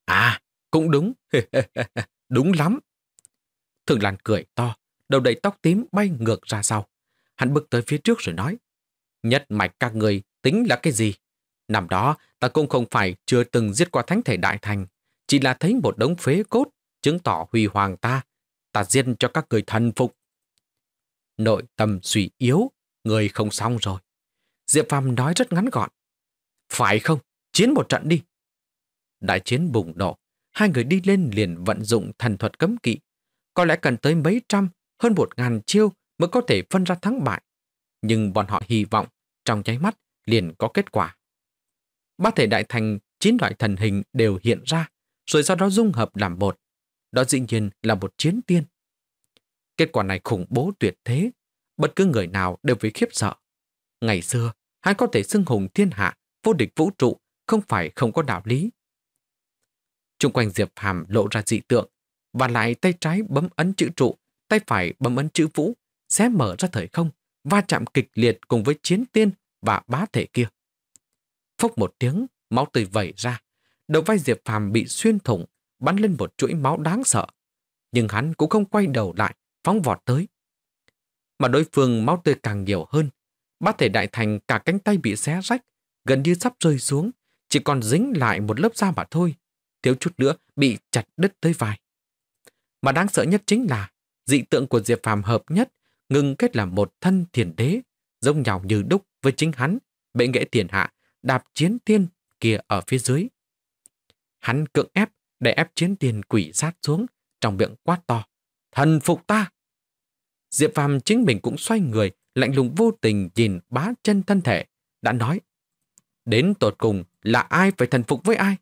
À, cũng đúng. đúng lắm. Thường Lan cười to, đầu đầy tóc tím bay ngược ra sau. Hắn bước tới phía trước rồi nói, nhất mạch các người tính là cái gì? Năm đó, ta cũng không phải chưa từng giết qua thánh thể đại thành, chỉ là thấy một đống phế cốt chứng tỏ huy hoàng ta. Ta giết cho các người thần phục. Nội tâm suy yếu, người không xong rồi. Diệp Phàm nói rất ngắn gọn. Phải không? Chiến một trận đi. Đại chiến bùng nổ, hai người đi lên liền vận dụng thần thuật cấm kỵ, có lẽ cần tới mấy trăm, hơn một ngàn chiêu mới có thể phân ra thắng bại. Nhưng bọn họ hy vọng, trong nháy mắt, liền có kết quả. Ba thể đại thành, chín loại thần hình đều hiện ra, rồi sau đó dung hợp làm một. Đó dĩ nhiên là một chiến tiên. Kết quả này khủng bố tuyệt thế, bất cứ người nào đều phải khiếp sợ. Ngày xưa, hắn có thể xưng hùng thiên hạ, vô địch vũ trụ, không phải không có đạo lý. Trung quanh Diệp Hàm lộ ra dị tượng, và lại tay trái bấm ấn chữ trụ, tay phải bấm ấn chữ vũ, xé mở ra thời không, va chạm kịch liệt cùng với chiến tiên và bá thể kia. Phốc một tiếng, máu tươi vẩy ra. Đầu vai Diệp Phàm bị xuyên thủng, bắn lên một chuỗi máu đáng sợ. Nhưng hắn cũng không quay đầu lại, phóng vọt tới. Mà đối phương máu tươi càng nhiều hơn. Bá thể đại thành cả cánh tay bị xé rách, gần như sắp rơi xuống, chỉ còn dính lại một lớp da mà thôi. Thiếu chút nữa bị chặt đứt tới vai. Mà đáng sợ nhất chính là dị tượng của Diệp Phàm hợp nhất, ngừng kết làm một thân thiền đế, rông nhào như đúc với chính hắn, bệ nghệ tiền hạ, đạp chiến tiên kia ở phía dưới. Hắn cưỡng ép để ép chiến tiền quỷ sát xuống, trong miệng quát to. Thần phục ta! Diệp Phàm chính mình cũng xoay người, lạnh lùng vô tình nhìn bá chân thân thể, đã nói. Đến tột cùng là ai phải thần phục với ai?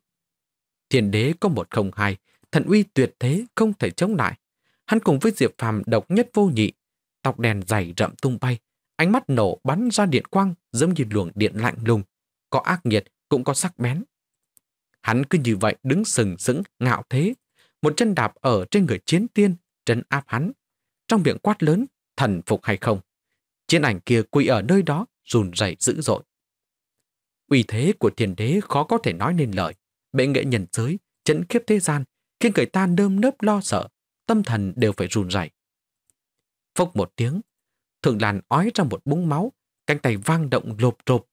Thiền đế có một không hai, thần uy tuyệt thế không thể chống lại. Hắn cùng với Diệp Phàm độc nhất vô nhị, tóc đèn dày rậm tung bay, ánh mắt nổ bắn ra điện quang giống như luồng điện lạnh lùng, có ác nhiệt cũng có sắc bén. Hắn cứ như vậy đứng sừng sững ngạo thế, một chân đạp ở trên người chiến tiên, trấn áp hắn. Trong miệng quát lớn, thần phục hay không? Chiến ảnh kia quỳ ở nơi đó, rùn rẩy dữ dội. Uy thế của thiền đế khó có thể nói nên lời. Bệ nghệ nhân giới, chấn kiếp thế gian, khiến người ta nơm nớp lo sợ, tâm thần đều phải run rẩy. Phốc một tiếng, Thượng Lan ói ra một búng máu, cánh tay vang động lộp rộp.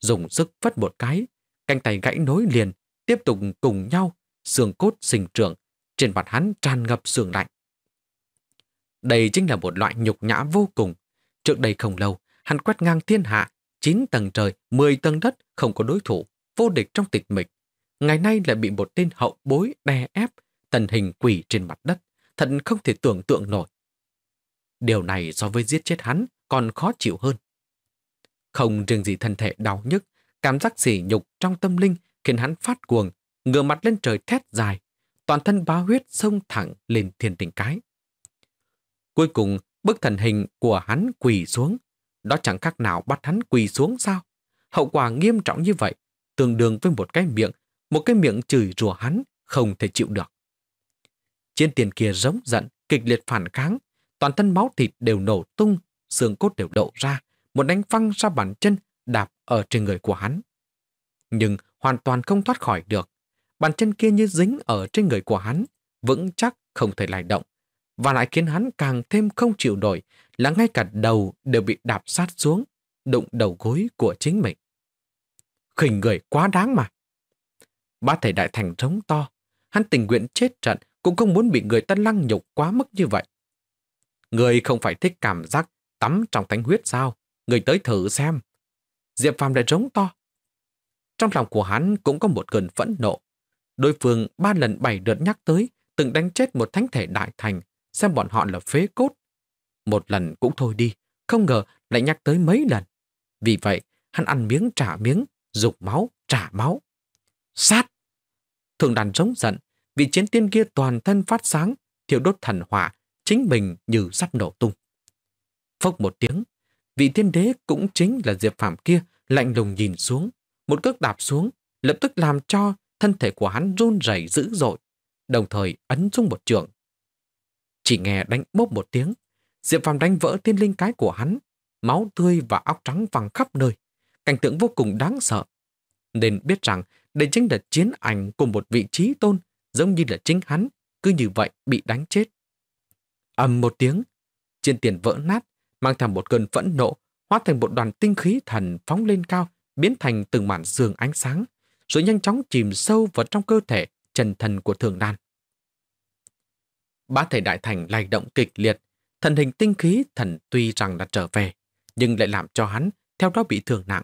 Dùng sức vất một cái, cánh tay gãy nối liền, tiếp tục cùng nhau, xương cốt sinh trưởng, trên mặt hắn tràn ngập xương lạnh. Đây chính là một loại nhục nhã vô cùng. Trước đây không lâu, hắn quét ngang thiên hạ, 9 tầng trời, 10 tầng đất, không có đối thủ, vô địch trong tịch mịch ngày nay lại bị một tên hậu bối đè ép, thần hình quỷ trên mặt đất, thật không thể tưởng tượng nổi. Điều này so với giết chết hắn còn khó chịu hơn. Không riêng gì thân thể đau nhức, cảm giác sỉ nhục trong tâm linh khiến hắn phát cuồng, ngửa mặt lên trời thét dài, toàn thân bá huyết sông thẳng lên thiên đình cái. Cuối cùng, bức thần hình của hắn quỳ xuống. Đó chẳng khác nào bắt hắn quỳ xuống sao? Hậu quả nghiêm trọng như vậy, tương đương với một cái miệng một cái miệng chửi rủa hắn không thể chịu được. Chiến tiền kia rống giận, kịch liệt phản kháng, toàn thân máu thịt đều nổ tung, xương cốt đều đậu ra, một đánh văng ra bàn chân đạp ở trên người của hắn. Nhưng hoàn toàn không thoát khỏi được, bàn chân kia như dính ở trên người của hắn, vững chắc không thể lại động, và lại khiến hắn càng thêm không chịu nổi là ngay cả đầu đều bị đạp sát xuống, đụng đầu gối của chính mình. Khỉnh người quá đáng mà. Bá thầy đại thành rống to. Hắn tình nguyện chết trận cũng không muốn bị người ta lăng nhục quá mức như vậy. Người không phải thích cảm giác tắm trong thánh huyết sao? Người tới thử xem. Diệp Phàm lại rống to. Trong lòng của hắn cũng có một cơn phẫn nộ. Đối phương ba lần bảy lượt nhắc tới từng đánh chết một thánh thể đại thành, xem bọn họ là phế cốt. Một lần cũng thôi đi, không ngờ lại nhắc tới mấy lần. Vì vậy, hắn ăn miếng trả miếng, dục máu trả máu. Sát! Thường đàn trống giận, vị chiến tiên kia toàn thân phát sáng, thiêu đốt thần hỏa, chính mình như sắp nổ tung. Phốc một tiếng, vị tiên đế cũng chính là Diệp Phạm kia lạnh lùng nhìn xuống, một cước đạp xuống, lập tức làm cho thân thể của hắn run rẩy dữ dội, đồng thời ấn xuống một trường. Chỉ nghe đánh bốc một tiếng, Diệp Phạm đánh vỡ tiên linh cái của hắn, máu tươi và óc trắng văng khắp nơi, cảnh tượng vô cùng đáng sợ. Nên biết rằng đây chính là chiến ảnh của một vị trí tôn, giống như là chính hắn, cứ như vậy bị đánh chết. ầm một tiếng, trên tiền vỡ nát, mang theo một cơn phẫn nộ, hóa thành một đoàn tinh khí thần phóng lên cao, biến thành từng màn sương ánh sáng, rồi nhanh chóng chìm sâu vào trong cơ thể trần thần của thường đan. Bá thể đại thành lay động kịch liệt, thần hình tinh khí thần tuy rằng đã trở về, nhưng lại làm cho hắn theo đó bị thương nặng,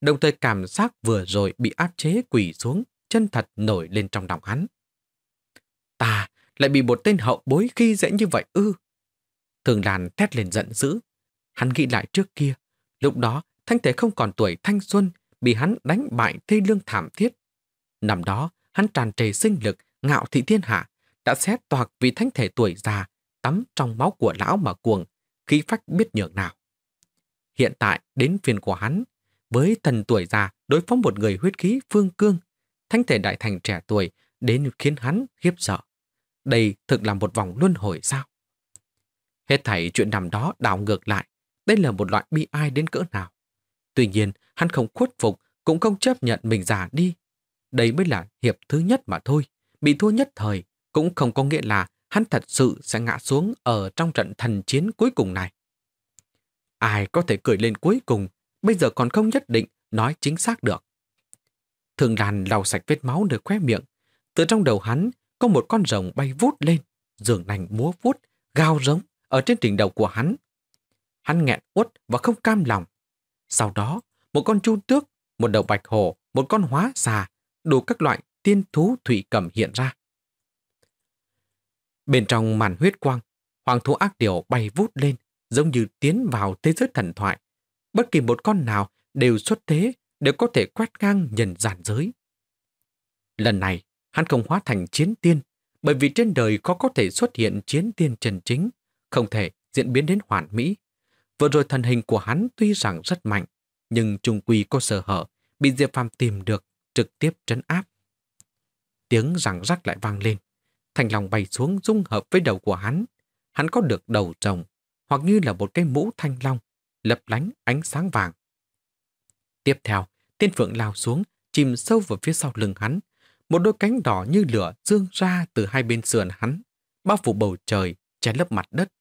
đồng thời cảm giác vừa rồi bị áp chế quỷ xuống, chân thật nổi lên trong lòng hắn. Ta lại bị một tên hậu bối khi dễ như vậy ư. Thường đàn thét lên giận dữ. Hắn nghĩ lại trước kia, lúc đó thanh thể không còn tuổi thanh xuân, bị hắn đánh bại thê lương thảm thiết. Năm đó, hắn tràn trề sinh lực, ngạo thị thiên hạ, đã xét toạc vì thanh thể tuổi già, tắm trong máu của lão mà cuồng, khí phách biết nhường nào. Hiện tại, đến phiên của hắn, với thần tuổi già đối phó một người huyết khí phương cương, thánh thể đại thành trẻ tuổi đến khiến hắn khiếp sợ. Đây thực là một vòng luân hồi sao? Hết thảy chuyện nằm đó đảo ngược lại, đây là một loại bi ai đến cỡ nào. Tuy nhiên, hắn không khuất phục, cũng không chấp nhận mình già đi. Đây mới là hiệp thứ nhất mà thôi, bị thua nhất thời, cũng không có nghĩa là hắn thật sự sẽ ngã xuống ở trong trận thần chiến cuối cùng này. Ai có thể cười lên cuối cùng bây giờ còn không nhất định nói chính xác được. Thường đàn lau sạch vết máu nơi khóe miệng. Từ trong đầu hắn có một con rồng bay vút lên, dường nành múa vút, gào rống ở trên đỉnh đầu của hắn. Hắn nghẹn uất và không cam lòng. Sau đó, một con chu tước, một đầu bạch hổ, một con hóa xà, đủ các loại tiên thú thủy cầm hiện ra. Bên trong màn huyết quang, hoàng thú ác điểu bay vút lên, giống như tiến vào thế giới thần thoại bất kỳ một con nào đều xuất thế, đều có thể quét ngang nhân giản giới. Lần này, hắn không hóa thành chiến tiên, bởi vì trên đời khó có thể xuất hiện chiến tiên chân chính, không thể diễn biến đến hoàn mỹ. Vừa rồi thần hình của hắn tuy rằng rất mạnh, nhưng trung quy có sở hở, bị Diệp Phàm tìm được, trực tiếp trấn áp. Tiếng răng rắc lại vang lên, thành lòng bay xuống dung hợp với đầu của hắn. Hắn có được đầu rồng, hoặc như là một cái mũ thanh long, lấp lánh ánh sáng vàng. Tiếp theo, tiên phượng lao xuống, chìm sâu vào phía sau lưng hắn. Một đôi cánh đỏ như lửa dương ra từ hai bên sườn hắn, bao phủ bầu trời, che lấp mặt đất.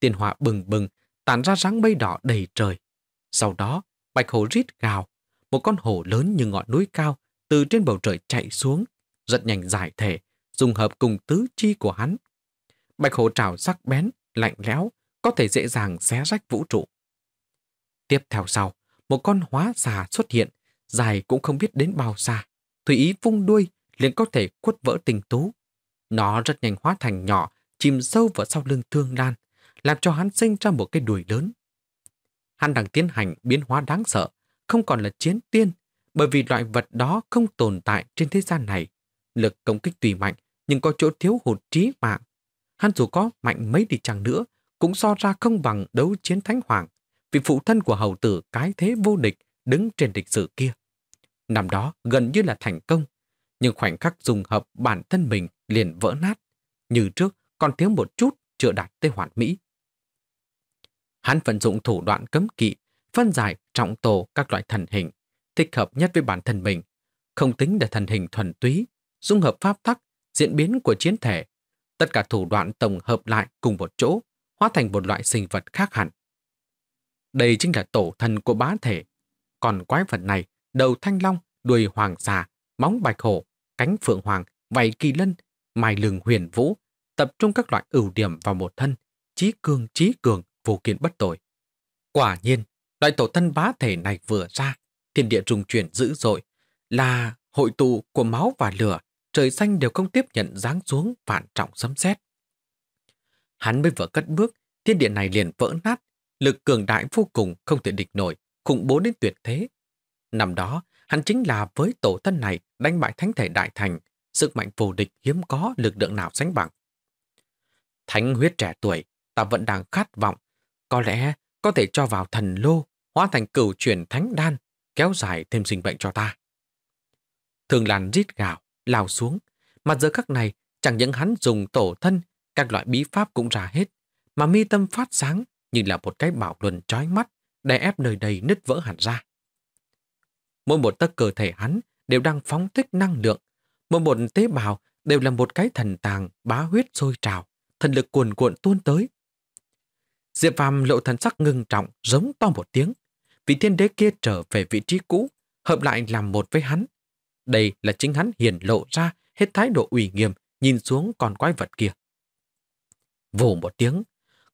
Tiên hỏa bừng bừng, tản ra ráng mây đỏ đầy trời. Sau đó, bạch hổ rít gào, một con hổ lớn như ngọn núi cao từ trên bầu trời chạy xuống, giật nhanh giải thể, dùng hợp cùng tứ chi của hắn. Bạch hổ trào sắc bén, lạnh lẽo, có thể dễ dàng xé rách vũ trụ. Tiếp theo sau, một con hóa xà xuất hiện, dài cũng không biết đến bao xa. Thủy ý vung đuôi, liền có thể quất vỡ tình tú. Nó rất nhanh hóa thành nhỏ, chìm sâu vào sau lưng thương lan làm cho hắn sinh ra một cái đùi lớn. Hắn đang tiến hành biến hóa đáng sợ, không còn là chiến tiên, bởi vì loại vật đó không tồn tại trên thế gian này. Lực công kích tùy mạnh, nhưng có chỗ thiếu hụt trí mạng. Hắn dù có mạnh mấy đi chăng nữa, cũng so ra không bằng đấu chiến thánh hoàng, vị phụ thân của hầu tử cái thế vô địch đứng trên lịch sử kia. Năm đó gần như là thành công, nhưng khoảnh khắc dùng hợp bản thân mình liền vỡ nát. Như trước, còn thiếu một chút chưa đạt tới hoàn mỹ. Hắn vận dụng thủ đoạn cấm kỵ, phân giải trọng tổ các loại thần hình, thích hợp nhất với bản thân mình, không tính là thần hình thuần túy, dung hợp pháp tắc, diễn biến của chiến thể. Tất cả thủ đoạn tổng hợp lại cùng một chỗ, hóa thành một loại sinh vật khác hẳn. Đây chính là tổ thần của bá thể. Còn quái vật này, đầu thanh long, đuôi hoàng già, móng bạch hổ, cánh phượng hoàng, vảy kỳ lân, mai lừng huyền vũ, tập trung các loại ưu điểm vào một thân, trí cương trí cường, vô kiện bất tội. Quả nhiên, loại tổ thân bá thể này vừa ra, thiên địa trùng chuyển dữ dội, là hội tụ của máu và lửa, trời xanh đều không tiếp nhận dáng xuống vạn trọng sấm sét. Hắn mới vừa cất bước, thiên địa này liền vỡ nát, lực cường đại vô cùng không thể địch nổi, khủng bố đến tuyệt thế. Năm đó, hắn chính là với tổ thân này đánh bại thánh thể đại thành, sức mạnh vô địch hiếm có lực lượng nào sánh bằng. Thánh huyết trẻ tuổi, ta vẫn đang khát vọng, có lẽ có thể cho vào thần lô, hóa thành cửu chuyển thánh đan, kéo dài thêm sinh bệnh cho ta. Thường làn rít gạo, lao xuống, mặt giờ các này chẳng những hắn dùng tổ thân, các loại bí pháp cũng ra hết, mà mi tâm phát sáng, như là một cái bảo luân trói mắt, đè ép nơi đây nứt vỡ hẳn ra. Mỗi một tấc cơ thể hắn đều đang phóng thích năng lượng, mỗi một tế bào đều là một cái thần tàng bá huyết sôi trào, thần lực cuồn cuộn tuôn tới. Diệp Phàm lộ thần sắc ngưng trọng, giống to một tiếng. Vị thiên đế kia trở về vị trí cũ, hợp lại làm một với hắn. Đây là chính hắn hiển lộ ra hết thái độ ủy nghiêm, nhìn xuống con quái vật kia. Vù một tiếng,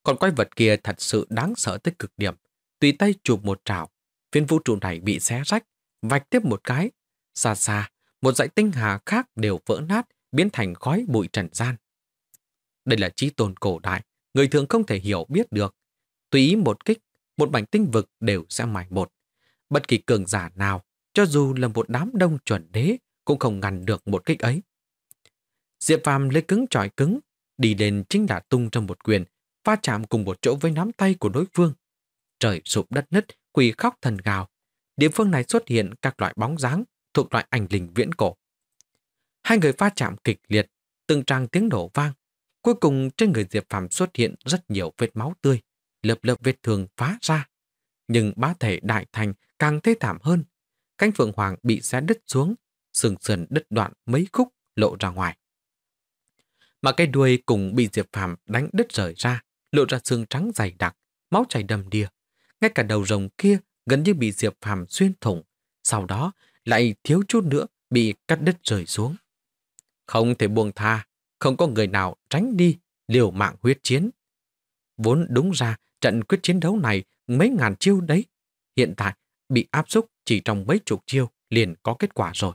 còn quái vật kia thật sự đáng sợ tới cực điểm. Tùy tay chụp một trào, phiên vũ trụ này bị xé rách, vạch tiếp một cái. Xa xa, một dãy tinh hà khác đều vỡ nát, biến thành khói bụi trần gian. Đây là trí tồn cổ đại, người thường không thể hiểu biết được. Tùy ý một kích, một mảnh tinh vực đều sẽ mài một. Bất kỳ cường giả nào, cho dù là một đám đông chuẩn đế, cũng không ngăn được một kích ấy. Diệp Phàm lấy cứng trọi cứng, đi lên chính là tung trong một quyền, va chạm cùng một chỗ với nắm tay của đối phương. Trời sụp đất nứt, quỳ khóc thần gào. Địa phương này xuất hiện các loại bóng dáng thuộc loại ảnh linh viễn cổ. Hai người va chạm kịch liệt, từng trang tiếng nổ vang. Cuối cùng trên người Diệp Phàm xuất hiện rất nhiều vết máu tươi, lớp lớp vết thương phá ra. Nhưng bá thể đại thành càng thê thảm hơn. Cánh phượng hoàng bị xé đứt xuống, sườn sườn đứt đoạn mấy khúc lộ ra ngoài. Mà cái đuôi cùng bị Diệp Phàm đánh đứt rời ra, lộ ra xương trắng dày đặc, máu chảy đầm đìa. Ngay cả đầu rồng kia gần như bị Diệp Phàm xuyên thủng, sau đó lại thiếu chút nữa bị cắt đứt rời xuống. Không thể buông tha, không có người nào tránh đi liều mạng huyết chiến. Vốn đúng ra trận quyết chiến đấu này mấy ngàn chiêu đấy, hiện tại bị áp xúc chỉ trong mấy chục chiêu liền có kết quả rồi.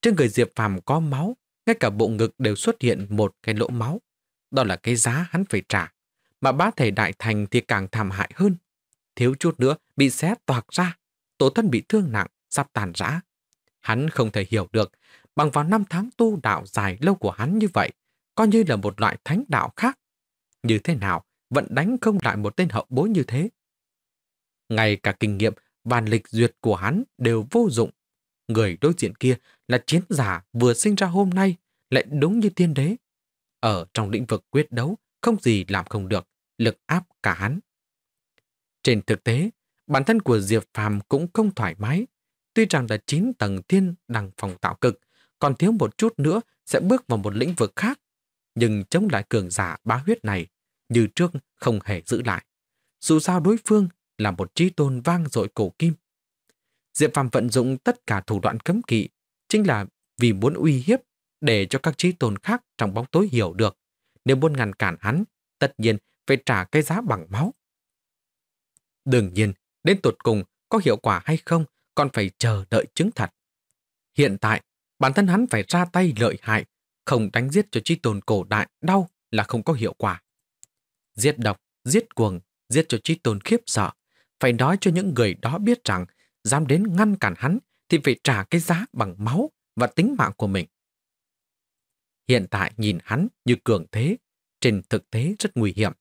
Trên người Diệp Phàm có máu, ngay cả bộ ngực đều xuất hiện một cái lỗ máu. Đó là cái giá hắn phải trả. Mà bá thể đại thành thì càng thảm hại hơn. Thiếu chút nữa bị xé toạc ra. Tổ thân bị thương nặng, sắp tàn rã. Hắn không thể hiểu được, bằng vào năm tháng tu đạo dài lâu của hắn như vậy, coi như là một loại thánh đạo khác. Như thế nào, vẫn đánh không lại một tên hậu bối như thế. Ngay cả kinh nghiệm, bàn lịch duyệt của hắn đều vô dụng. Người đối diện kia là chiến giả vừa sinh ra hôm nay, lại đúng như tiên đế. Ở trong lĩnh vực quyết đấu, không gì làm không được, lực áp cả hắn. Trên thực tế, bản thân của Diệp Phàm cũng không thoải mái. Tuy rằng là 9 tầng thiên đằng phòng tạo cực, còn thiếu một chút nữa sẽ bước vào một lĩnh vực khác. Nhưng chống lại cường giả bá huyết này, như trước không hề giữ lại. Dù sao đối phương là một trí tôn vang dội cổ kim. Diệp Phạm vận dụng tất cả thủ đoạn cấm kỵ, chính là vì muốn uy hiếp để cho các trí tôn khác trong bóng tối hiểu được. Nếu muốn ngăn cản hắn, tất nhiên phải trả cái giá bằng máu. Đương nhiên, đến tuột cùng có hiệu quả hay không còn phải chờ đợi chứng thật. Hiện tại, bản thân hắn phải ra tay lợi hại, không đánh giết cho trí tôn cổ đại đau là không có hiệu quả. Giết độc, giết cuồng, giết cho trí tôn khiếp sợ. Phải nói cho những người đó biết rằng dám đến ngăn cản hắn thì phải trả cái giá bằng máu và tính mạng của mình hiện tại nhìn hắn như cường thế, trên thực tế rất nguy hiểm.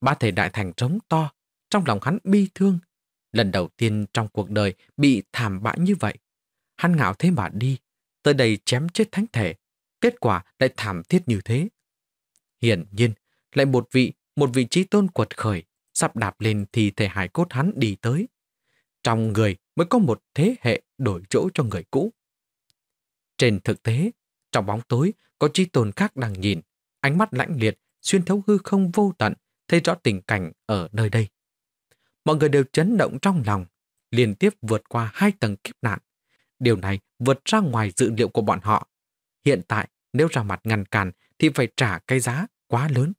Ba thể đại thành trống to, trong lòng hắn bi thương. Lần đầu tiên trong cuộc đời bị thảm bại như vậy. Hắn ngạo thế mà đi, tới đây chém chết thánh thể, kết quả lại thảm thiết như thế. Hiển nhiên, lại một vị, một vị trí tôn quật khởi, sắp đạp lên thì thể hải cốt hắn đi tới. Trong người mới có một thế hệ đổi chỗ cho người cũ. Trên thực tế, trong bóng tối, có chi tồn khác đang nhìn, ánh mắt lãnh liệt, xuyên thấu hư không vô tận, thấy rõ tình cảnh ở nơi đây. Mọi người đều chấn động trong lòng, liên tiếp vượt qua hai tầng kiếp nạn. Điều này vượt ra ngoài dự liệu của bọn họ. Hiện tại, nếu ra mặt ngăn cản thì phải trả cái giá quá lớn.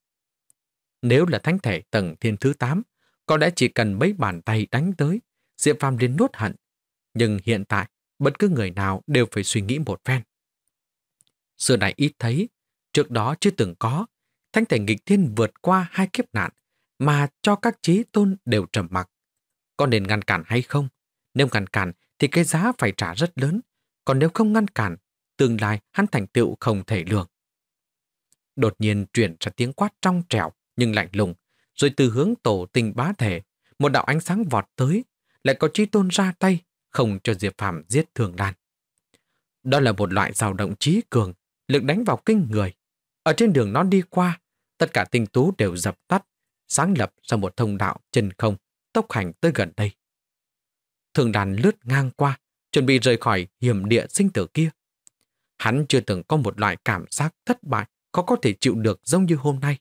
Nếu là thánh thể tầng thiên thứ 8, có lẽ chỉ cần mấy bàn tay đánh tới, Diệp Phàm liền nuốt hận. Nhưng hiện tại, bất cứ người nào đều phải suy nghĩ một phen xưa này ít thấy, trước đó chưa từng có, thánh thể nghịch thiên vượt qua hai kiếp nạn mà cho các trí tôn đều trầm mặc. Có nên ngăn cản hay không? Nếu ngăn cản thì cái giá phải trả rất lớn, còn nếu không ngăn cản, tương lai hắn thành tựu không thể lường. Đột nhiên chuyển ra tiếng quát trong trẻo nhưng lạnh lùng, rồi từ hướng tổ tình bá thể, một đạo ánh sáng vọt tới, lại có trí tôn ra tay, không cho Diệp Phạm giết Thường Lan. Đó là một loại dao động trí cường, lực đánh vào kinh người. Ở trên đường nó đi qua, tất cả tinh tú đều dập tắt, sáng lập ra một thông đạo trên không, tốc hành tới gần đây. Thường đàn lướt ngang qua, chuẩn bị rời khỏi hiểm địa sinh tử kia. Hắn chưa từng có một loại cảm giác thất bại khó có thể chịu được giống như hôm nay.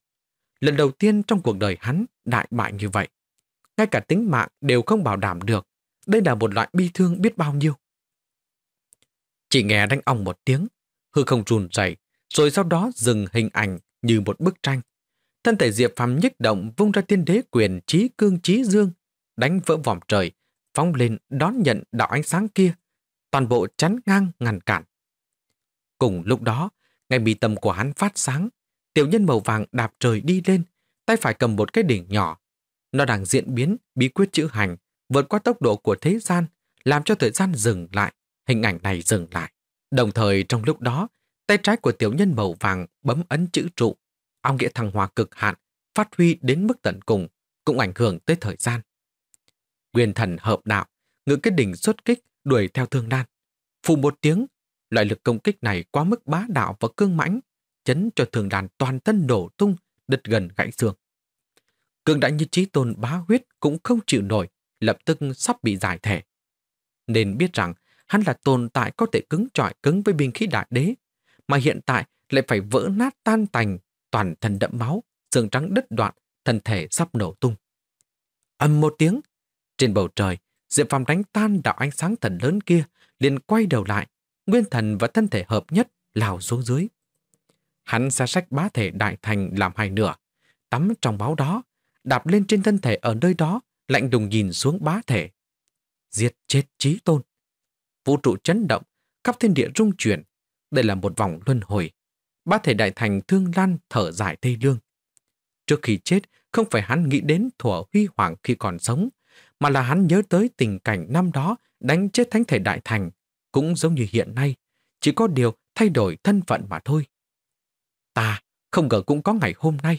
Lần đầu tiên trong cuộc đời hắn đại bại như vậy. Ngay cả tính mạng đều không bảo đảm được. Đây là một loại bi thương biết bao nhiêu. Chỉ nghe đánh ong một tiếng, hư không trùn chảy, rồi sau đó dừng hình ảnh như một bức tranh. Thân thể Diệp Phàm nhích động vung ra tiên đế quyền trí cương trí dương, đánh vỡ vòm trời, phóng lên đón nhận đạo ánh sáng kia, toàn bộ chắn ngang ngăn cản. Cùng lúc đó, ngay bị tầm của hắn phát sáng, tiểu nhân màu vàng đạp trời đi lên, tay phải cầm một cái đỉnh nhỏ. Nó đang diễn biến bí quyết chữ hành, vượt qua tốc độ của thế gian, làm cho thời gian dừng lại, hình ảnh này dừng lại. Đồng thời trong lúc đó, tay trái của tiểu nhân màu vàng bấm ấn chữ trụ, ông nghĩa thăng hoa cực hạn, phát huy đến mức tận cùng, cũng ảnh hưởng tới thời gian. quyền thần hợp đạo, ngự kết đỉnh xuất kích đuổi theo thương đan. Phù một tiếng, loại lực công kích này quá mức bá đạo và cương mãnh, chấn cho thường đàn toàn thân nổ tung, đứt gần gãy xương. Cường đại như trí tôn bá huyết cũng không chịu nổi, lập tức sắp bị giải thể. Nên biết rằng hắn là tồn tại có thể cứng trọi cứng với binh khí đại đế, mà hiện tại lại phải vỡ nát tan tành, toàn thân đẫm máu, xương trắng đứt đoạn, thân thể sắp nổ tung. Âm một tiếng, trên bầu trời, Diệp Phàm đánh tan đạo ánh sáng thần lớn kia, liền quay đầu lại, nguyên thần và thân thể hợp nhất lao xuống dưới. Hắn xa sách bá thể đại thành làm hai nửa, tắm trong máu đó, đạp lên trên thân thể ở nơi đó, lạnh đùng nhìn xuống bá thể. Diệt chết trí tôn vũ trụ chấn động, khắp thiên địa rung chuyển. Đây là một vòng luân hồi. Bác thể đại thành thương lan thở dài thê lương. Trước khi chết, không phải hắn nghĩ đến thủa huy hoàng khi còn sống, mà là hắn nhớ tới tình cảnh năm đó đánh chết thánh thể đại thành, cũng giống như hiện nay, chỉ có điều thay đổi thân phận mà thôi. Ta không ngờ cũng có ngày hôm nay.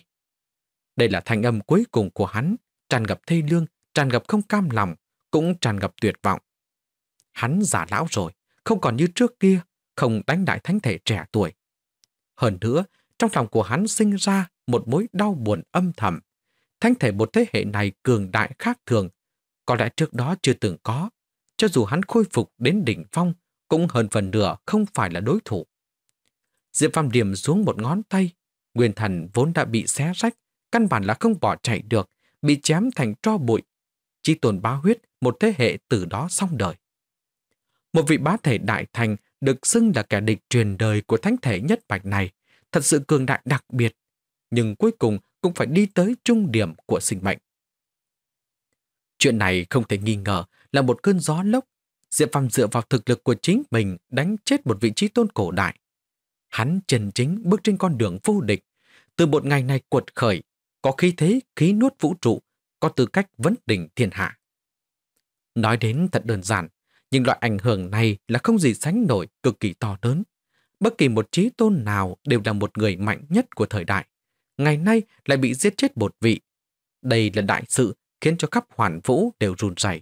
Đây là thanh âm cuối cùng của hắn, tràn gặp thê lương, tràn gặp không cam lòng, cũng tràn gặp tuyệt vọng hắn già lão rồi, không còn như trước kia, không đánh đại thánh thể trẻ tuổi. Hơn nữa, trong lòng của hắn sinh ra một mối đau buồn âm thầm. Thánh thể một thế hệ này cường đại khác thường, có lẽ trước đó chưa từng có. Cho dù hắn khôi phục đến đỉnh phong, cũng hơn phần nửa không phải là đối thủ. Diệp Phàm điểm xuống một ngón tay, nguyên thần vốn đã bị xé rách, căn bản là không bỏ chạy được, bị chém thành tro bụi. Chỉ tồn ba huyết, một thế hệ từ đó xong đời. Một vị bá thể đại thành được xưng là kẻ địch truyền đời của thánh thể nhất mạch này, thật sự cường đại đặc biệt, nhưng cuối cùng cũng phải đi tới trung điểm của sinh mệnh. Chuyện này không thể nghi ngờ là một cơn gió lốc. Diệp Phàm dựa vào thực lực của chính mình đánh chết một vị trí tôn cổ đại. Hắn trần chính bước trên con đường vô địch. Từ một ngày này cuột khởi, có khí thế khí nuốt vũ trụ, có tư cách vấn đỉnh thiên hạ. Nói đến thật đơn giản, nhưng loại ảnh hưởng này là không gì sánh nổi, cực kỳ to lớn. Bất kỳ một trí tôn nào đều là một người mạnh nhất của thời đại. Ngày nay lại bị giết chết một vị. Đây là đại sự khiến cho khắp hoàn vũ đều run rẩy.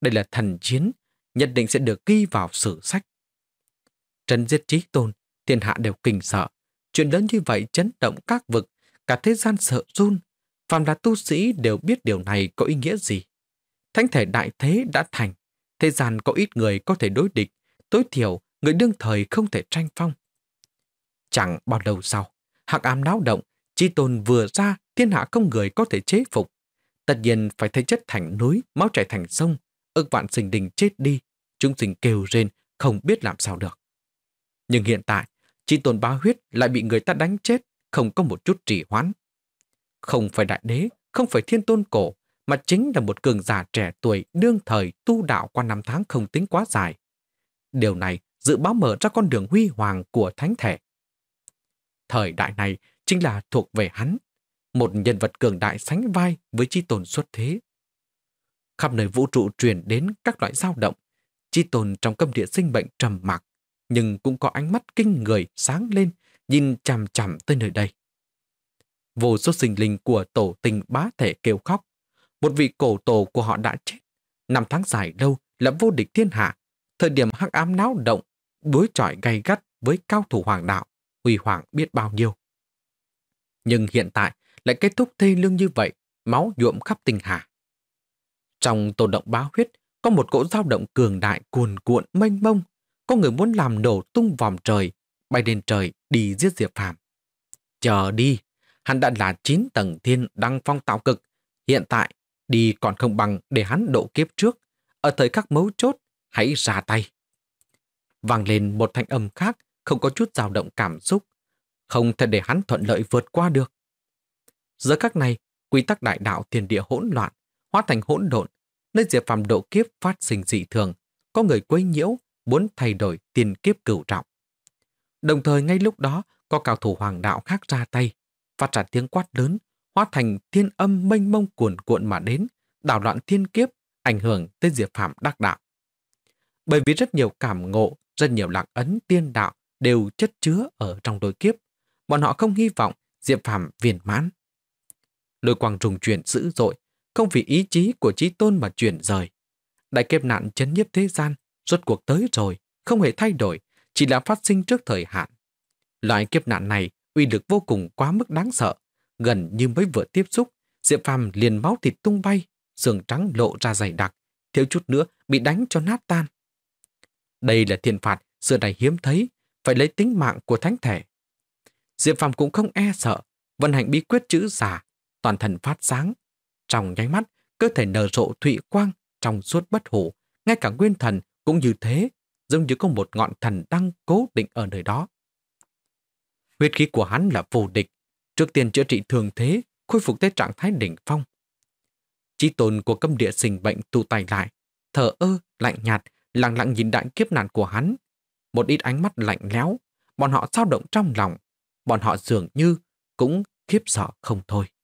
Đây là thần chiến, nhất định sẽ được ghi vào sử sách. Trần giết trí tôn, thiên hạ đều kinh sợ. Chuyện lớn như vậy chấn động các vực, cả thế gian sợ run. Phàm là tu sĩ đều biết điều này có ý nghĩa gì. Thánh thể đại thế đã thành, Thế gian có ít người có thể đối địch, tối thiểu người đương thời không thể tranh phong. Chẳng bao lâu sau, hạc ám náo động, chi tôn vừa ra thiên hạ không người có thể chế phục. Tất nhiên phải thấy chất thành núi, máu chảy thành sông, ức vạn sinh đình chết đi, chúng sinh kêu rên, không biết làm sao được. Nhưng hiện tại, chi tôn ba huyết lại bị người ta đánh chết, không có một chút trì hoãn. Không phải đại đế, không phải thiên tôn cổ, mà chính là một cường giả trẻ tuổi đương thời tu đạo qua năm tháng không tính quá dài. Điều này dự báo mở ra con đường huy hoàng của thánh thể. Thời đại này chính là thuộc về hắn, một nhân vật cường đại sánh vai với chi tồn xuất thế. Khắp nơi vũ trụ truyền đến các loại dao động, chi tồn trong câm địa sinh bệnh trầm mặc, nhưng cũng có ánh mắt kinh người sáng lên, nhìn chằm chằm tới nơi đây. Vô số sinh linh của tổ tình bá thể kêu khóc, một vị cổ tổ của họ đã chết. Năm tháng dài lâu là vô địch thiên hạ. Thời điểm hắc ám náo động, đối chọi gay gắt với cao thủ hoàng đạo, huy hoàng biết bao nhiêu. Nhưng hiện tại lại kết thúc thê lương như vậy, máu nhuộm khắp tình hà. Trong tổ động bá huyết, có một cỗ dao động cường đại cuồn cuộn mênh mông. Có người muốn làm nổ tung vòng trời, bay lên trời đi giết Diệp Phàm. Chờ đi, hắn đã là chín tầng thiên đăng phong tạo cực. Hiện tại, đi còn không bằng để hắn độ kiếp trước, ở thời khắc mấu chốt, hãy ra tay. Vang lên một thanh âm khác, không có chút dao động cảm xúc, không thể để hắn thuận lợi vượt qua được. Giờ các này, quy tắc đại đạo tiền địa hỗn loạn, hóa thành hỗn độn, nơi diệp phàm độ kiếp phát sinh dị thường, có người quấy nhiễu, muốn thay đổi tiền kiếp cửu trọng. Đồng thời ngay lúc đó, có cao thủ hoàng đạo khác ra tay, phát ra tiếng quát lớn, hóa thành thiên âm mênh mông cuồn cuộn mà đến, đảo loạn thiên kiếp, ảnh hưởng tới Diệp Phạm đắc đạo. Bởi vì rất nhiều cảm ngộ, rất nhiều lạc ấn tiên đạo đều chất chứa ở trong đôi kiếp, bọn họ không hy vọng Diệp Phạm viên mãn. Lôi quang trùng chuyển dữ dội, không vì ý chí của trí tôn mà chuyển rời. Đại kiếp nạn chấn nhiếp thế gian, rốt cuộc tới rồi, không hề thay đổi, chỉ là phát sinh trước thời hạn. Loại kiếp nạn này uy lực vô cùng quá mức đáng sợ, gần như mới vừa tiếp xúc, Diệp Phàm liền máu thịt tung bay, xương trắng lộ ra dày đặc, thiếu chút nữa bị đánh cho nát tan. Đây là thiên phạt xưa này hiếm thấy, phải lấy tính mạng của thánh thể. Diệp Phàm cũng không e sợ, vận hành bí quyết chữ giả, toàn thân phát sáng. Trong nháy mắt, cơ thể nở rộ thụy quang trong suốt bất hủ, ngay cả nguyên thần cũng như thế, giống như có một ngọn thần đang cố định ở nơi đó. Huyết khí của hắn là phù địch, Trước tiên chữa trị thường thế, khôi phục tới trạng thái đỉnh phong. Chí tồn của cấm địa sinh bệnh tụ tài lại, thở ơ, lạnh nhạt, lặng lặng nhìn đại kiếp nạn của hắn. Một ít ánh mắt lạnh lẽo, bọn họ dao động trong lòng, bọn họ dường như cũng khiếp sợ không thôi.